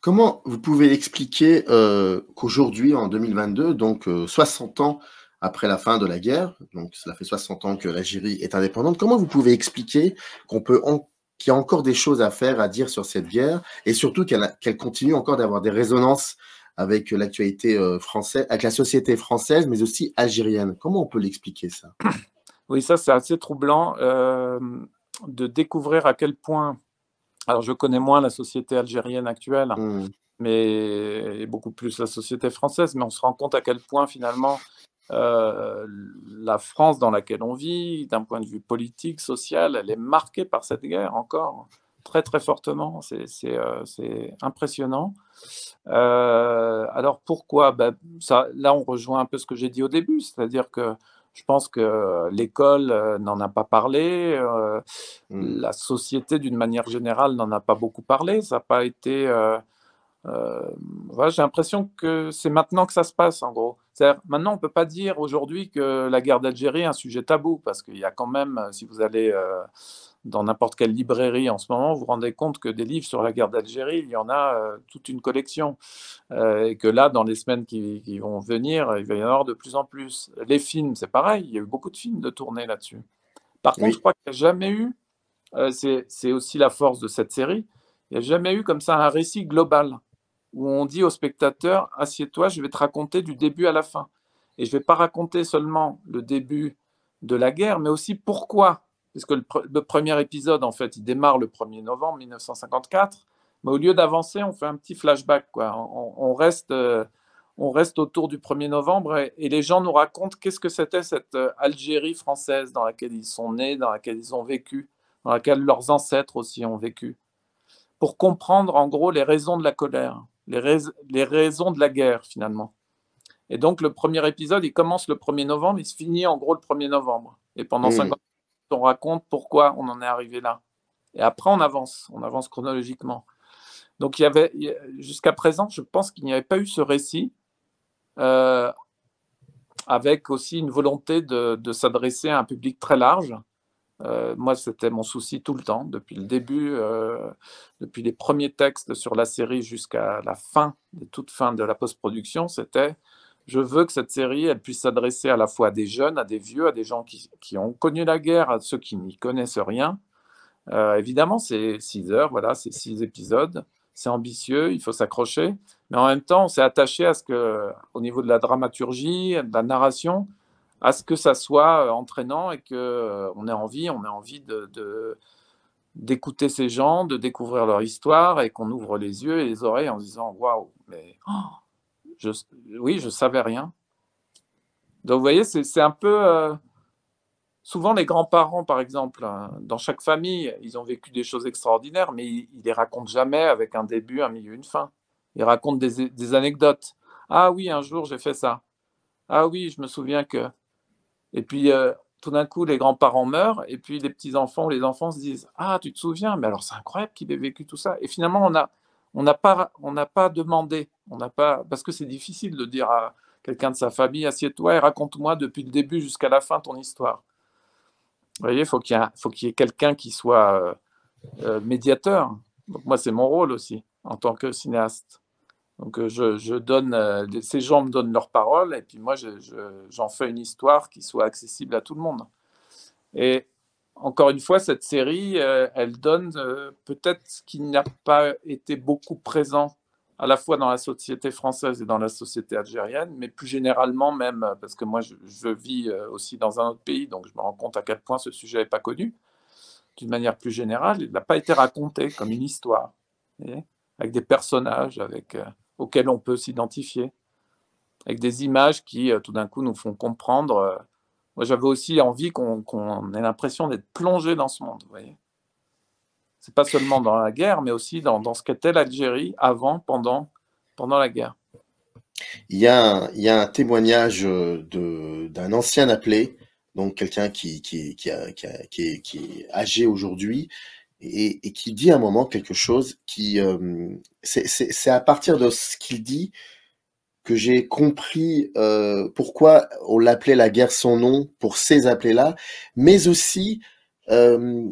Comment vous pouvez expliquer qu'aujourd'hui, en 2022, donc 60 ans après la fin de la guerre, donc cela fait 60 ans que l'Algérie est indépendante, comment vous pouvez expliquer qu'on peut qu'il y a encore des choses à faire, à dire sur cette guerre, et surtout qu'elle continue encore d'avoir des résonances avec l'actualité euh, française, avec la société française, mais aussi algérienne. Comment on peut l'expliquer ça [clears throat] Oui, ça c'est assez troublant euh, de découvrir à quel point. Alors, je connais moins la société algérienne actuelle, mmh. mais et beaucoup plus la société française, mais on se rend compte à quel point finalement euh, la France dans laquelle on vit, d'un point de vue politique, social, elle est marquée par cette guerre encore très très fortement. C'est euh, impressionnant. Euh, alors pourquoi ben, Là, on rejoint un peu ce que j'ai dit au début, c'est-à-dire que je pense que l'école n'en a pas parlé, mmh. la société d'une manière générale n'en a pas beaucoup parlé, ça n'a pas été euh, voilà, j'ai l'impression que c'est maintenant que ça se passe, en gros. c'est-à-dire Maintenant, on ne peut pas dire aujourd'hui que la guerre d'Algérie est un sujet tabou, parce qu'il y a quand même, euh, si vous allez euh, dans n'importe quelle librairie en ce moment, vous vous rendez compte que des livres sur la guerre d'Algérie, il y en a toute une collection. et que là, dans les semaines qui, vont venir, il va y en avoir de plus en plus. Les films, c'est pareil, il y a eu beaucoup de films de tournée là-dessus. Par contre, je crois qu'il n'y a jamais eu, c'est aussi la force de cette série, il n'y a jamais eu comme ça un récit global où on dit au spectateur Assieds-toi, je vais te raconter du début à la fin. Et je ne vais pas raconter seulement le début de la guerre, mais aussi pourquoi. Parce que le, premier épisode, en fait, il démarre le 1er novembre 1954, mais au lieu d'avancer, on fait un petit flashback. Euh, on, reste, autour du 1er novembre et les gens nous racontent qu'est-ce que c'était cette euh, Algérie française dans laquelle ils sont nés, dans laquelle ils ont vécu, dans laquelle leurs ancêtres aussi ont vécu, pour comprendre en gros les raisons de la colère les, les, raisons de la guerre finalement. Et donc le premier épisode, il commence le 1er novembre, il se finit en gros le 1er novembre. Et pendant 50 minutes, on raconte pourquoi on en est arrivé là. Et après, on avance, on avance chronologiquement. Donc il y avait, jusqu'à présent, je pense qu'il n'y avait pas eu ce récit euh, avec aussi une volonté de s'adresser à un public très large. Euh, moi, c'était mon souci tout le temps, depuis le début, euh, depuis les premiers textes sur la série jusqu'à la fin, de toute fin de la post-production, c'était je veux que cette série, elle puisse s'adresser à la fois à des jeunes, à des vieux, à des gens qui, ont connu la guerre, à ceux qui n'y connaissent rien. Euh, évidemment, c'est six heures, voilà, c'est six épisodes, c'est ambitieux, il faut s'accrocher, mais en même temps, on s'est attaché à ce que, au niveau de la dramaturgie, de la narration, à ce que ça soit euh, entraînant et que euh, on ait envie, on envie d'écouter ces gens, de découvrir leur histoire et qu'on ouvre les yeux et les oreilles en disant waouh, mais oh, je, oui, je savais rien. Donc vous voyez, c'est, un peu euh, souvent les grands-parents, par exemple, hein, dans chaque famille, ils ont vécu des choses extraordinaires, mais ils, ne les racontent jamais avec un début, un milieu, une fin. Ils racontent des anecdotes. Ah oui, un jour j'ai fait ça. Ah oui, je me souviens que. Et puis, euh, tout d'un coup, les grands-parents meurent, et puis les petits-enfants ou les enfants se disent Ah, tu te souviens, mais alors c'est incroyable qu'il ait vécu tout ça. Et finalement, on n'a on a pas, on pas demandé, on n'a pas, parce que c'est difficile de dire à quelqu'un de sa famille Assieds-toi et raconte-moi depuis le début jusqu'à la fin ton histoire. Vous voyez, faut il a, faut qu'il y ait quelqu'un qui soit euh, euh, médiateur. Donc, moi, c'est mon rôle aussi, en tant que cinéaste. Donc je, donne, ces gens me donnent leurs paroles et puis moi j'en fais une histoire qui soit accessible à tout le monde. Et encore une fois, cette série, elle donne peut-être ce qui n'a pas été beaucoup présent à la fois dans la société française et dans la société algérienne, mais plus généralement même, parce que moi je, je vis aussi dans un autre pays, donc je me rends compte à quel point ce sujet n'est pas connu, d'une manière plus générale, il n'a pas été raconté comme une histoire, avec des personnages, avec auxquelles on peut s'identifier, avec des images qui, euh, tout d'un coup, nous font comprendre. Euh, moi, j'avais aussi envie qu'on ait l'impression d'être plongé dans ce monde, Ce n'est C'est pas seulement dans la guerre, mais aussi dans, ce qu'était l'Algérie avant, pendant, pendant la guerre. Il y a un, il y un témoignage euh, d'un ancien appelé, donc quelqu'un qui, qui, qui, est âgé aujourd'hui, et, qui dit à un moment quelque chose qui. Euh, c'est à partir de ce qu'il dit que j'ai compris euh, pourquoi on l'appelait la guerre sans nom pour ces appelés-là, mais aussi euh,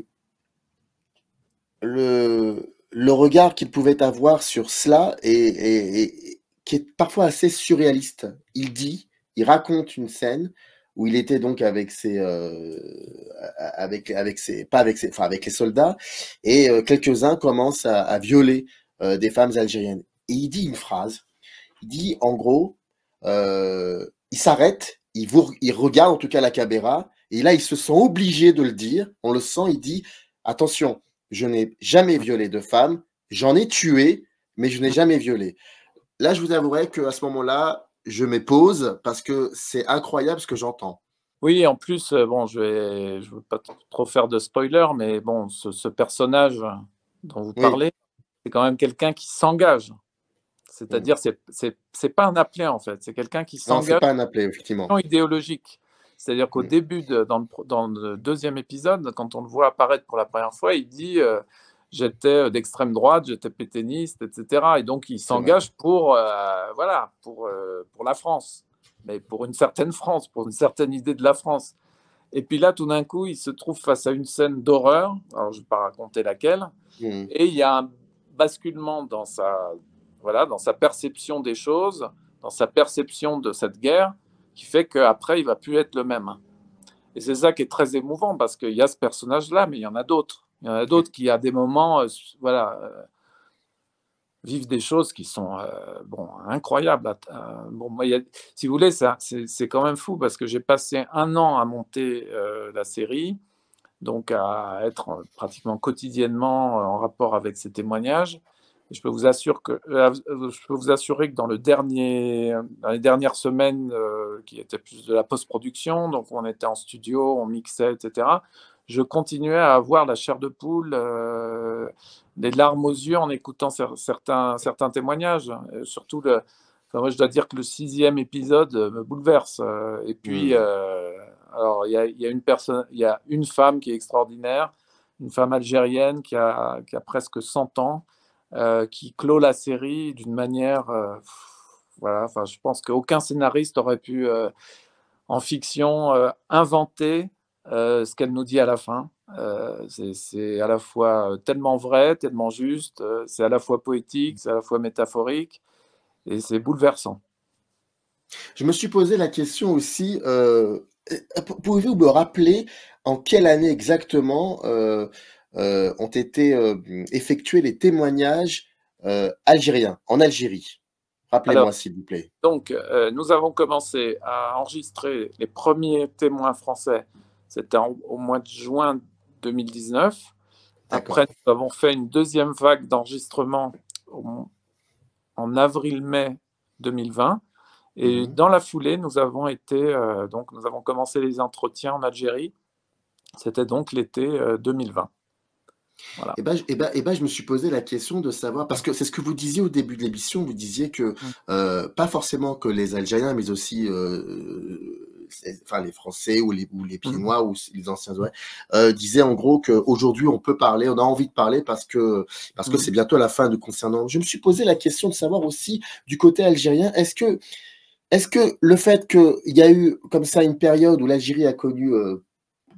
le, le regard qu'il pouvait avoir sur cela et, qui est parfois assez surréaliste. Il dit, il raconte une scène où il était donc avec ses, euh, avec, avec ses, pas avec ses, enfin avec les soldats, et euh, quelques-uns commencent à, violer euh, des femmes algériennes. Et il dit une phrase, il dit en gros, il s'arrête, il, regarde en tout cas la caméra, et là il se sent obligé de le dire, on le sent, il dit, attention, je n'ai jamais violé de femmes, j'en ai tué, mais je n'ai jamais violé. Là, je vous avouerai qu'à ce moment-là, je m'épose parce que c'est incroyable ce que j'entends. Oui, en plus, euh, bon, je ne veux pas trop faire de spoiler, mais bon, ce, personnage euh, dont vous parlez, c'est quand même quelqu'un qui s'engage. C'est-à-dire, que mm. c'est c'est pas un appelé en fait, c'est quelqu'un qui s'engage. Non, n'est pas un appelé, effectivement. Idéologique. C'est-à-dire qu'au mm. début, de, dans, le, deuxième épisode, quand on le voit apparaître pour la première fois, il dit euh, j'étais euh, d'extrême droite, j'étais pétainiste, etc. Et donc, il s'engage pour, euh, voilà, pour, euh, pour la France, mais pour une certaine France, pour une certaine idée de la France. Et puis là, tout d'un coup, il se trouve face à une scène d'horreur, alors je ne vais pas raconter laquelle, mmh. et il y a un basculement dans sa, voilà, dans sa perception des choses, dans sa perception de cette guerre, qui fait qu'après, il va plus être le même. Et c'est ça qui est très émouvant, parce qu'il y a ce personnage-là, mais il y en a d'autres. Il y en a d'autres qui, à des moments, euh, voilà, euh, vivent des choses qui sont euh, bon, incroyables. bon, moi, si vous voulez, c'est quand même fou parce que j'ai passé un an à monter la série, donc à être pratiquement quotidiennement en rapport avec ces témoignages. Et je, peux vous assurer que, je peux vous assurer que dans, le dernier, dans les dernières semaines, qui étaient plus de la post-production, donc on était en studio, on mixait, etc., je continuais à avoir la chair de poule, euh, les larmes aux yeux en écoutant certains, certains témoignages. surtout, je dois dire que le sixième épisode euh, me bouleverse. Euh, et puis, mmh. alors, il y a, une une femme qui est extraordinaire, une femme algérienne qui a, qui a presque 100 ans, qui clôt la série d'une manière. voilà, enfin, je pense qu'aucun scénariste aurait pu, en fiction, inventer euh, ce qu'elle nous dit à la fin. Euh, c'est à la fois euh, tellement vrai, tellement juste, c'est à la fois poétique, c'est à la fois métaphorique, et c'est bouleversant. Je me suis posé la question aussi, pouvez-vous me rappeler en quelle année exactement ont été effectués les témoignages algériens en Algérie Rappelez-moi, s'il vous plaît. Donc, nous avons commencé à enregistrer les premiers témoins français c'était au mois de juin 2019. Après, nous avons fait une deuxième vague d'enregistrement en avril-mai 2020. Et mhm. dans la foulée, nous avons été euh, donc nous avons commencé les entretiens en Algérie. C'était donc l'été 2020. Et bien, je me suis posé la question de savoir, parce que c'est ce que vous disiez au début de l'émission, vous disiez que, mm. euh, pas forcément que les Algériens, mais aussi euh, enfin les Français ou les, ou les mmh. ou les anciens ouais, euh, disaient en gros qu'aujourd'hui on peut parler, on a envie de parler parce que parce que mmh. c'est bientôt la fin de concernant. Je me suis posé la question de savoir aussi du côté algérien, est-ce que est-ce que le fait qu'il y a eu comme ça une période où l'Algérie a connu euh,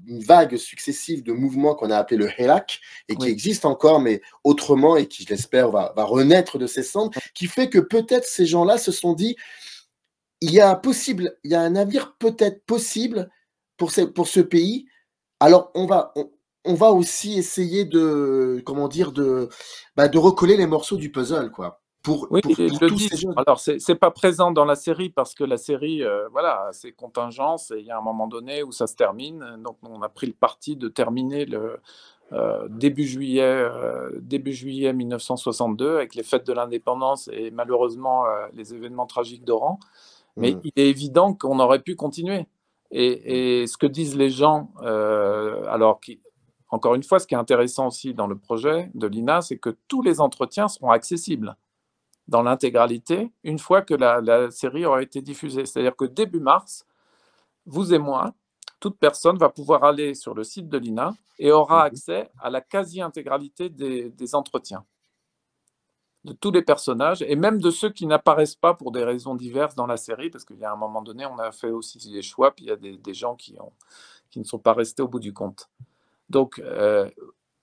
une vague successive de mouvements qu'on a appelé le hellac et qui existe encore, mais autrement et qui, je l'espère, va, va, renaître de ses cendres, mmh. qui fait que peut-être ces gens-là se sont dit il y a un possible, il y a un avenir peut-être possible pour ce, pour ce pays. Alors on va, on, va aussi essayer de, comment dire, de, bah, de recoller les morceaux du puzzle, quoi. Pour, pour, Alors c'est pas présent dans la série parce que la série, euh, voilà, c'est contingence et il y a un moment donné où ça se termine. Donc on a pris le parti de terminer le, euh, début juillet, euh, début juillet 1962, avec les fêtes de l'indépendance et malheureusement les événements tragiques d'Oran. Mais mm. il est évident qu'on aurait pu continuer. Et, ce que disent les gens, euh, alors encore une fois, ce qui est intéressant aussi dans le projet de l'INA, c'est que tous les entretiens seront accessibles dans l'intégralité une fois que la, série aura été diffusée. C'est-à-dire que début mars, vous et moi, toute personne va pouvoir aller sur le site de l'INA et aura mm-hmm. accès à la quasi-intégralité des entretiens de tous les personnages et même de ceux qui n'apparaissent pas pour des raisons diverses dans la série, parce qu'il y a un moment donné, on a fait aussi des choix, puis il y a des, gens qui, ne sont pas restés au bout du compte. Donc, euh,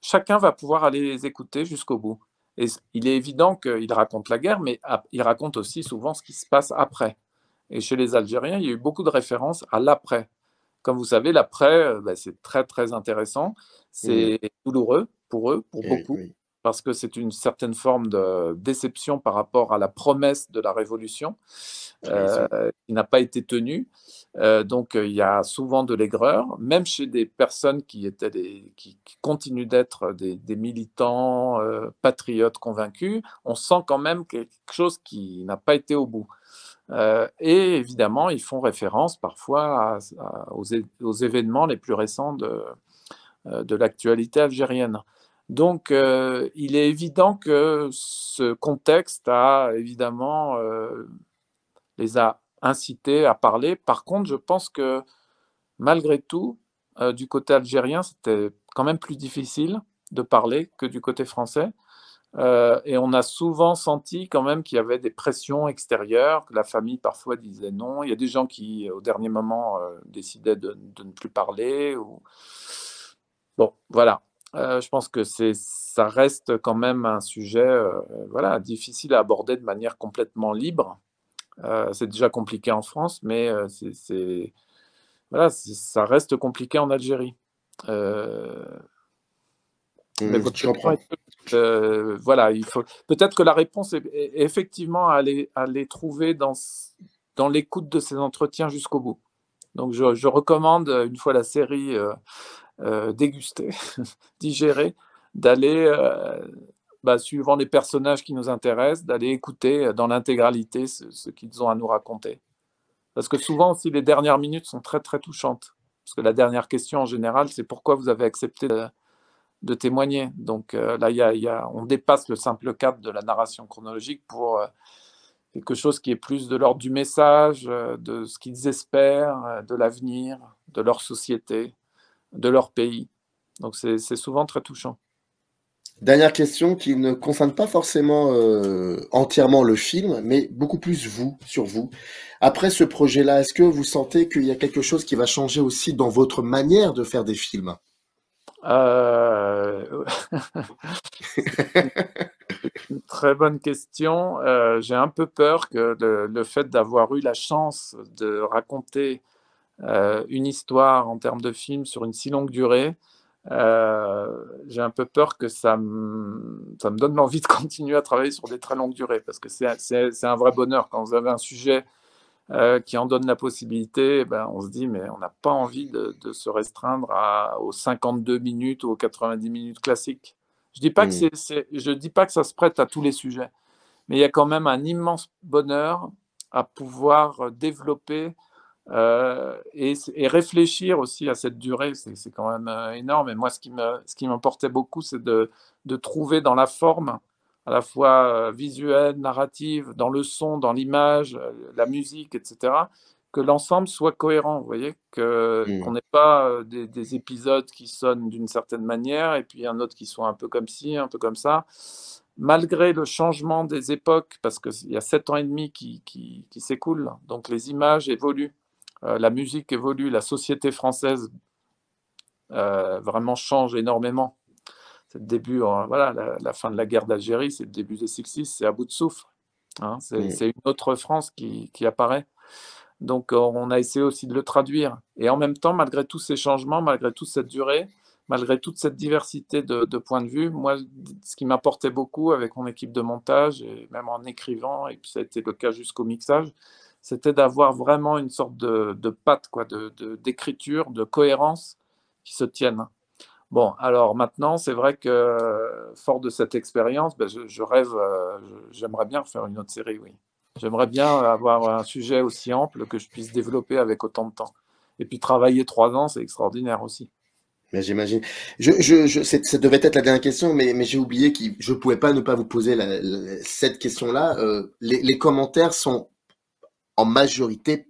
chacun va pouvoir aller les écouter jusqu'au bout. Et il est évident qu'il raconte la guerre, mais il raconte aussi souvent ce qui se passe après. Et chez les Algériens, il y a eu beaucoup de références à l'après. Comme vous savez, l'après, euh, bah, c'est très très intéressant, c'est douloureux pour eux, pour beaucoup parce que c'est une certaine forme de déception par rapport à la promesse de la révolution euh, qui n'a pas été tenue. Euh, donc euh, il y a souvent de l'aigreur, même chez des personnes qui, étaient des, qui, continuent d'être des, militants patriotes convaincus, on sent quand même quelque chose qui n'a pas été au bout. et évidemment, ils font référence parfois aux, aux, événements les plus récents de, de l'actualité algérienne. Donc, euh, il est évident que ce contexte a évidemment euh, les a incités à parler. Par contre, je pense que malgré tout, euh, du côté algérien, c'était quand même plus difficile de parler que du côté français. et on a souvent senti quand même qu'il y avait des pressions extérieures, que la famille parfois disait non. Il y a des gens qui, au dernier moment, décidaient de, ne plus parler. Bon, voilà. Euh, je pense que c'est, ça reste quand même un sujet euh, voilà, difficile à aborder de manière complètement libre. Euh, c'est déjà compliqué en France, mais c'est, voilà, ça reste compliqué en Algérie. Mais tu reprends. voilà, il faut peut-être que la réponse est, effectivement à aller, trouver dans, dans l'écoute de ces entretiens jusqu'au bout. Donc je, recommande, euh, une fois la série euh, euh, dégustée, [laughs] digérée, d'aller, bah, suivant les personnages qui nous intéressent, d'aller écouter dans l'intégralité ce, qu'ils ont à nous raconter. Parce que souvent aussi, les dernières minutes sont très, très touchantes. Parce que la dernière question, en général, c'est pourquoi vous avez accepté de, témoigner. Donc là, y on dépasse le simple cadre de la narration chronologique pour quelque chose qui est plus de l'ordre du message, euh, de ce qu'ils espèrent, euh, de l'avenir, de leur société, de leur pays. Donc c'est souvent très touchant. Dernière question qui ne concerne pas forcément euh, entièrement le film, mais beaucoup plus vous, sur vous. Après ce projet-là, est-ce que vous sentez qu'il y a quelque chose qui va changer aussi dans votre manière de faire des films euh... [laughs] [laughs] Très bonne question. Euh, j'ai un peu peur que le, fait d'avoir eu la chance de raconter euh, une histoire en termes de film sur une si longue durée, euh, j'ai un peu peur que ça me, ça me donne l'envie de continuer à travailler sur des très longues durées, parce que c'est un vrai bonheur. Quand vous avez un sujet qui en donne la possibilité, eh ben, on se dit, mais on n'a pas envie de, se restreindre aux 52 minutes ou aux 90 minutes classiques. Je dis pas que hmm. je dis pas que ça se prête à tous les sujets, mais il y a quand même un immense bonheur à pouvoir euh, développer euh, et, réfléchir aussi à cette durée. C'est, quand même euh, énorme. Et moi, ce qui, me, qui m'importait beaucoup, c'est de, de, trouver dans la forme, à la fois visuelle, narrative, dans le son, dans l'image, la musique, etc., que l'ensemble soit cohérent, vous voyez, mmh. qu'on n'ait pas euh, des, épisodes qui sonnent d'une certaine manière et puis un autre qui soit un peu comme ci, un peu comme ça. Malgré le changement des époques, parce qu'il y a sept ans et demi qui, qui, s'écoulent, donc les images évoluent, euh, la musique évolue, la société française euh, vraiment change énormément. C'est le début, hein, voilà, la, fin de la guerre d'Algérie, c'est le début des 60 c'est à bout de souffle. Hein, mmh. c'est une autre France qui, qui apparaît. Donc euh, on a essayé aussi de le traduire. Et en même temps, malgré tous ces changements, malgré toute cette durée, malgré toute cette diversité de, points de vue, moi, ce qui m'apportait beaucoup avec mon équipe de montage, et même en écrivant, et puis ça a été le cas jusqu'au mixage, c'était d'avoir vraiment une sorte de, de patte, quoi, d'écriture, de, d'écriture, de cohérence qui se tienne. Bon, alors maintenant, c'est vrai que fort de cette expérience, ben, je, rêve, euh, j'aimerais bien faire une autre série, oui. J'aimerais bien avoir un sujet aussi ample que je puisse développer avec autant de temps. Et puis travailler trois ans, c'est extraordinaire aussi. Mais j'imagine. Je, ça devait être la dernière question, mais, j'ai oublié que je ne pouvais pas ne pas vous poser cette question-là. Euh, les, commentaires sont en majorité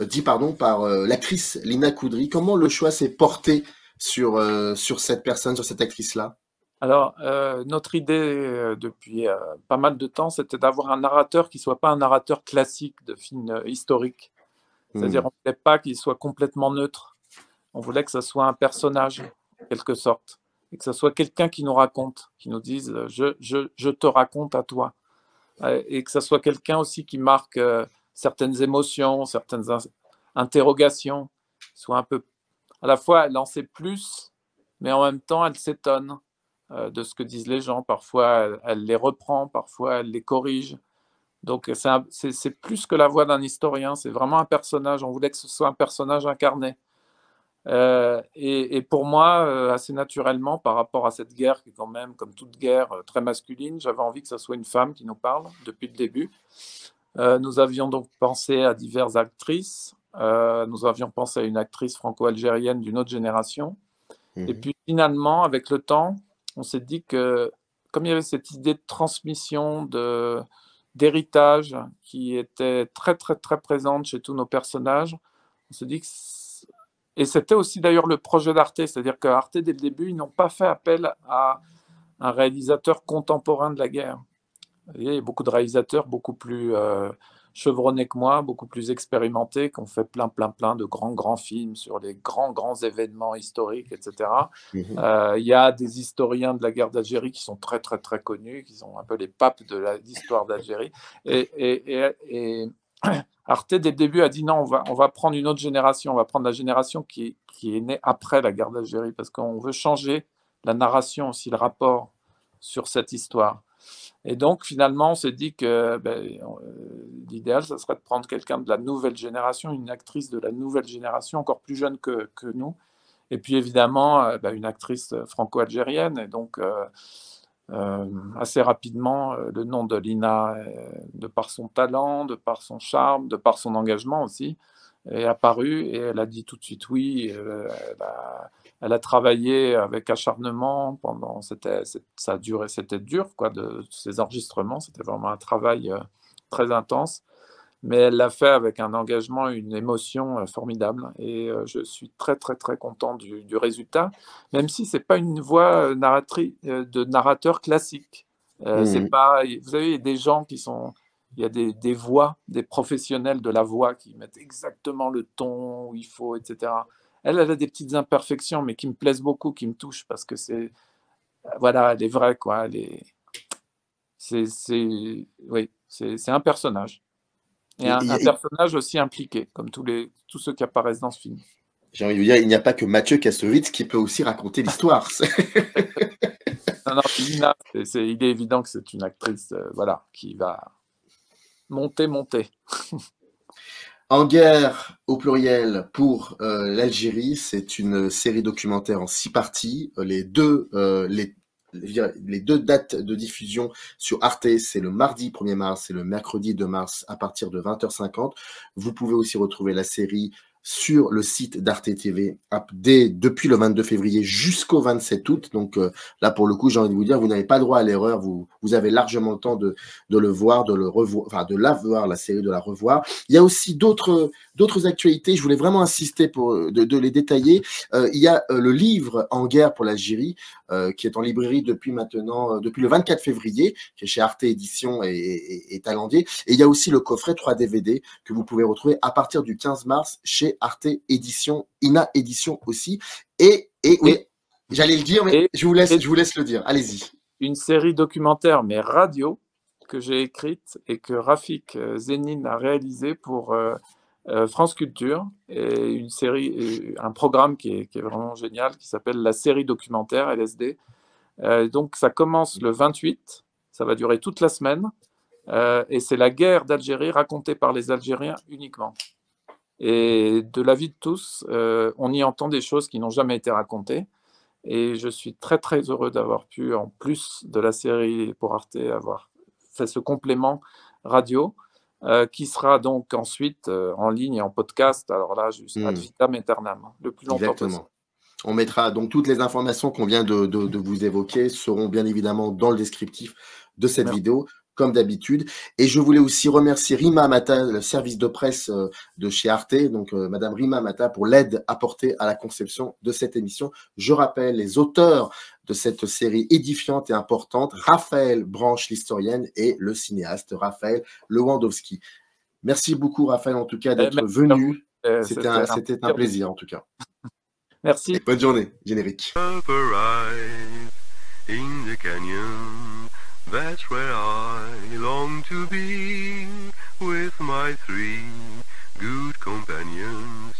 euh, dits par euh, l'actrice Lina Koudry. Comment le choix s'est porté sur cette personne, sur cette actrice-là alors, euh, notre idée euh, depuis euh, pas mal de temps, c'était d'avoir un narrateur qui ne soit pas un narrateur classique de films historiques. C'est-à-dire, hmm. on ne voulait pas qu'il soit complètement neutre. On voulait que ce soit un personnage, en quelque sorte. Et que ce soit quelqu'un qui nous raconte, qui nous dise je, te raconte à toi. Et que ce soit quelqu'un aussi qui marque certaines émotions, certaines interrogations, soit un peu à la fois elle en sait plus, mais en même temps elle s'étonne euh, de ce que disent les gens. Parfois, elle, les reprend, parfois, elle les corrige. Donc, c'est plus que la voix d'un historien, c'est vraiment un personnage. On voulait que ce soit un personnage incarné. Euh, et, pour moi, euh, assez naturellement, par rapport à cette guerre qui est quand même, comme toute guerre, très masculine, j'avais envie que ce soit une femme qui nous parle depuis le début. nous avions donc pensé à diverses actrices. nous avions pensé à une actrice franco-algérienne d'une autre génération. Et mmh puis finalement, avec le temps, on s'est dit que comme il y avait cette idée de transmission, de d'héritage qui était très très très présente chez tous nos personnages, on s'est dit que et c'était aussi d'ailleurs le projet d'Arte, c'est-à-dire que Arte, dès le début, ils n'ont pas fait appel à un réalisateur contemporain de la guerre. Vous voyez, il y a beaucoup de réalisateurs beaucoup plus euh, chevronnés que moi, beaucoup plus expérimenté, qu'on fait plein, plein, plein de grands, grands films sur les grands, grands événements historiques, etc. Mhm. Euh, il y a des historiens de la guerre d'Algérie qui sont très, très, très connus, qui sont un peu les papes de l'histoire d'Algérie. Et, [clears throat] Arte, dès le début, a dit non, on va, prendre une autre génération, on va prendre la génération qui est née après la guerre d'Algérie, parce qu'on veut changer la narration, aussi le rapport sur cette histoire. Et donc, finalement, on s'est dit que ben, euh, l'idéal, ce serait de prendre quelqu'un de la nouvelle génération, une actrice de la nouvelle génération, encore plus jeune que, nous. Et puis, évidemment, euh, ben, une actrice euh, franco-algérienne. Et donc, assez rapidement, le nom de Lina, de par son talent, de par son charme, de par son engagement aussi, est apparue et elle a dit tout de suite oui. Euh, bah, elle, a, travaillé avec acharnement pendant, c'était, ça a c'était dur, quoi, de ces enregistrements. C'était vraiment un travail euh, très intense mais elle l'a fait avec un engagement, une émotion euh, formidable. Et je suis très, très, très content du, du résultat, même si ce n'est pas une voix narratrice de narrateur classique. c'est mmh. pas, vous savez, il y a des gens qui sont il y a des, des, voix, des professionnels de la voix qui mettent exactement le ton où il faut, etc. Elle, elle a des petites imperfections, mais qui me plaisent beaucoup, qui me touchent, parce que c'est. Voilà, elle est vraie, quoi. Elle est. C'est. Oui, c'est un personnage. Et un, personnage aussi impliqué, comme tous, les, tous ceux qui apparaissent dans ce film. J'ai envie de dire, il n'y a pas que Mathieu Kassovitz qui peut aussi raconter l'histoire. [laughs] [laughs] non, non, il est évident que c'est une actrice euh, voilà, qui va Montez, montez. En guerre, au pluriel, pour euh, l'Algérie, c'est une série documentaire en six parties. Euh, les deux, euh, les deux dates de diffusion sur Arte, c'est le mardi 1er mars et le mercredi 2 mars à partir de 20h50. Vous pouvez aussi retrouver la série sur le site d'Arte TV dès, depuis le 22 février jusqu'au 27 août. Donc euh, là, pour le coup, j'ai envie de vous dire, vous n'avez pas droit à l'erreur. Vous, vous avez largement le temps de, de le voir, de le revoir, enfin de la voir, la série, de la revoir. Il y a aussi d'autres D'autres actualités, je voulais vraiment insister pour euh, de, les détailler. Euh, il y a euh, le livre En guerre pour l'Algérie qui est en librairie depuis maintenant, depuis le 24 février, qui est chez Arte Éditions et, et, et, Talandier. Et il y a aussi le coffret 3 DVD que vous pouvez retrouver à partir du 15 mars chez Arte Éditions, INA Éditions aussi. Et, et oui, j'allais le dire, mais je, vous laisse, je vous laisse le dire. Allez-y. Une série documentaire, mais radio, que j'ai écrite et que Rafik Zénine a réalisé pour euh, France Culture et une série, euh, un programme qui est, vraiment génial qui s'appelle la série documentaire LSD. Euh, donc ça commence le 28, ça va durer toute la semaine et c'est la guerre d'Algérie racontée par les Algériens uniquement. Et de la vie de tous, on y entend des choses qui n'ont jamais été racontées. Et je suis très très heureux d'avoir pu, en plus de la série pour Arte, avoir fait ce complément radio euh, qui sera donc ensuite euh, en ligne et en podcast. Alors là, juste hmm. ad vitam aeternam, hein, le plus longtemps possible. On mettra donc toutes les informations qu'on vient de, vous évoquer seront bien évidemment dans le descriptif de cette vidéo comme d'habitude. Et je voulais aussi remercier Rima Mata, le service de presse euh, de chez Arte, donc euh, Madame Rima Mata, pour l'aide apportée à la conception de cette émission. Je rappelle les auteurs de cette série édifiante et importante, Raphaël Branche, l'historienne, et le cinéaste Raphaël Lewandowski. Merci beaucoup, Raphaël, en tout cas, euh, d'être venu. C'était un, plaisir, en tout cas. [laughs] Merci. bonne journée. Générique. That's where I long to be with my three good companions.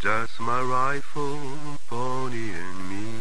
Just my rifle, pony and me.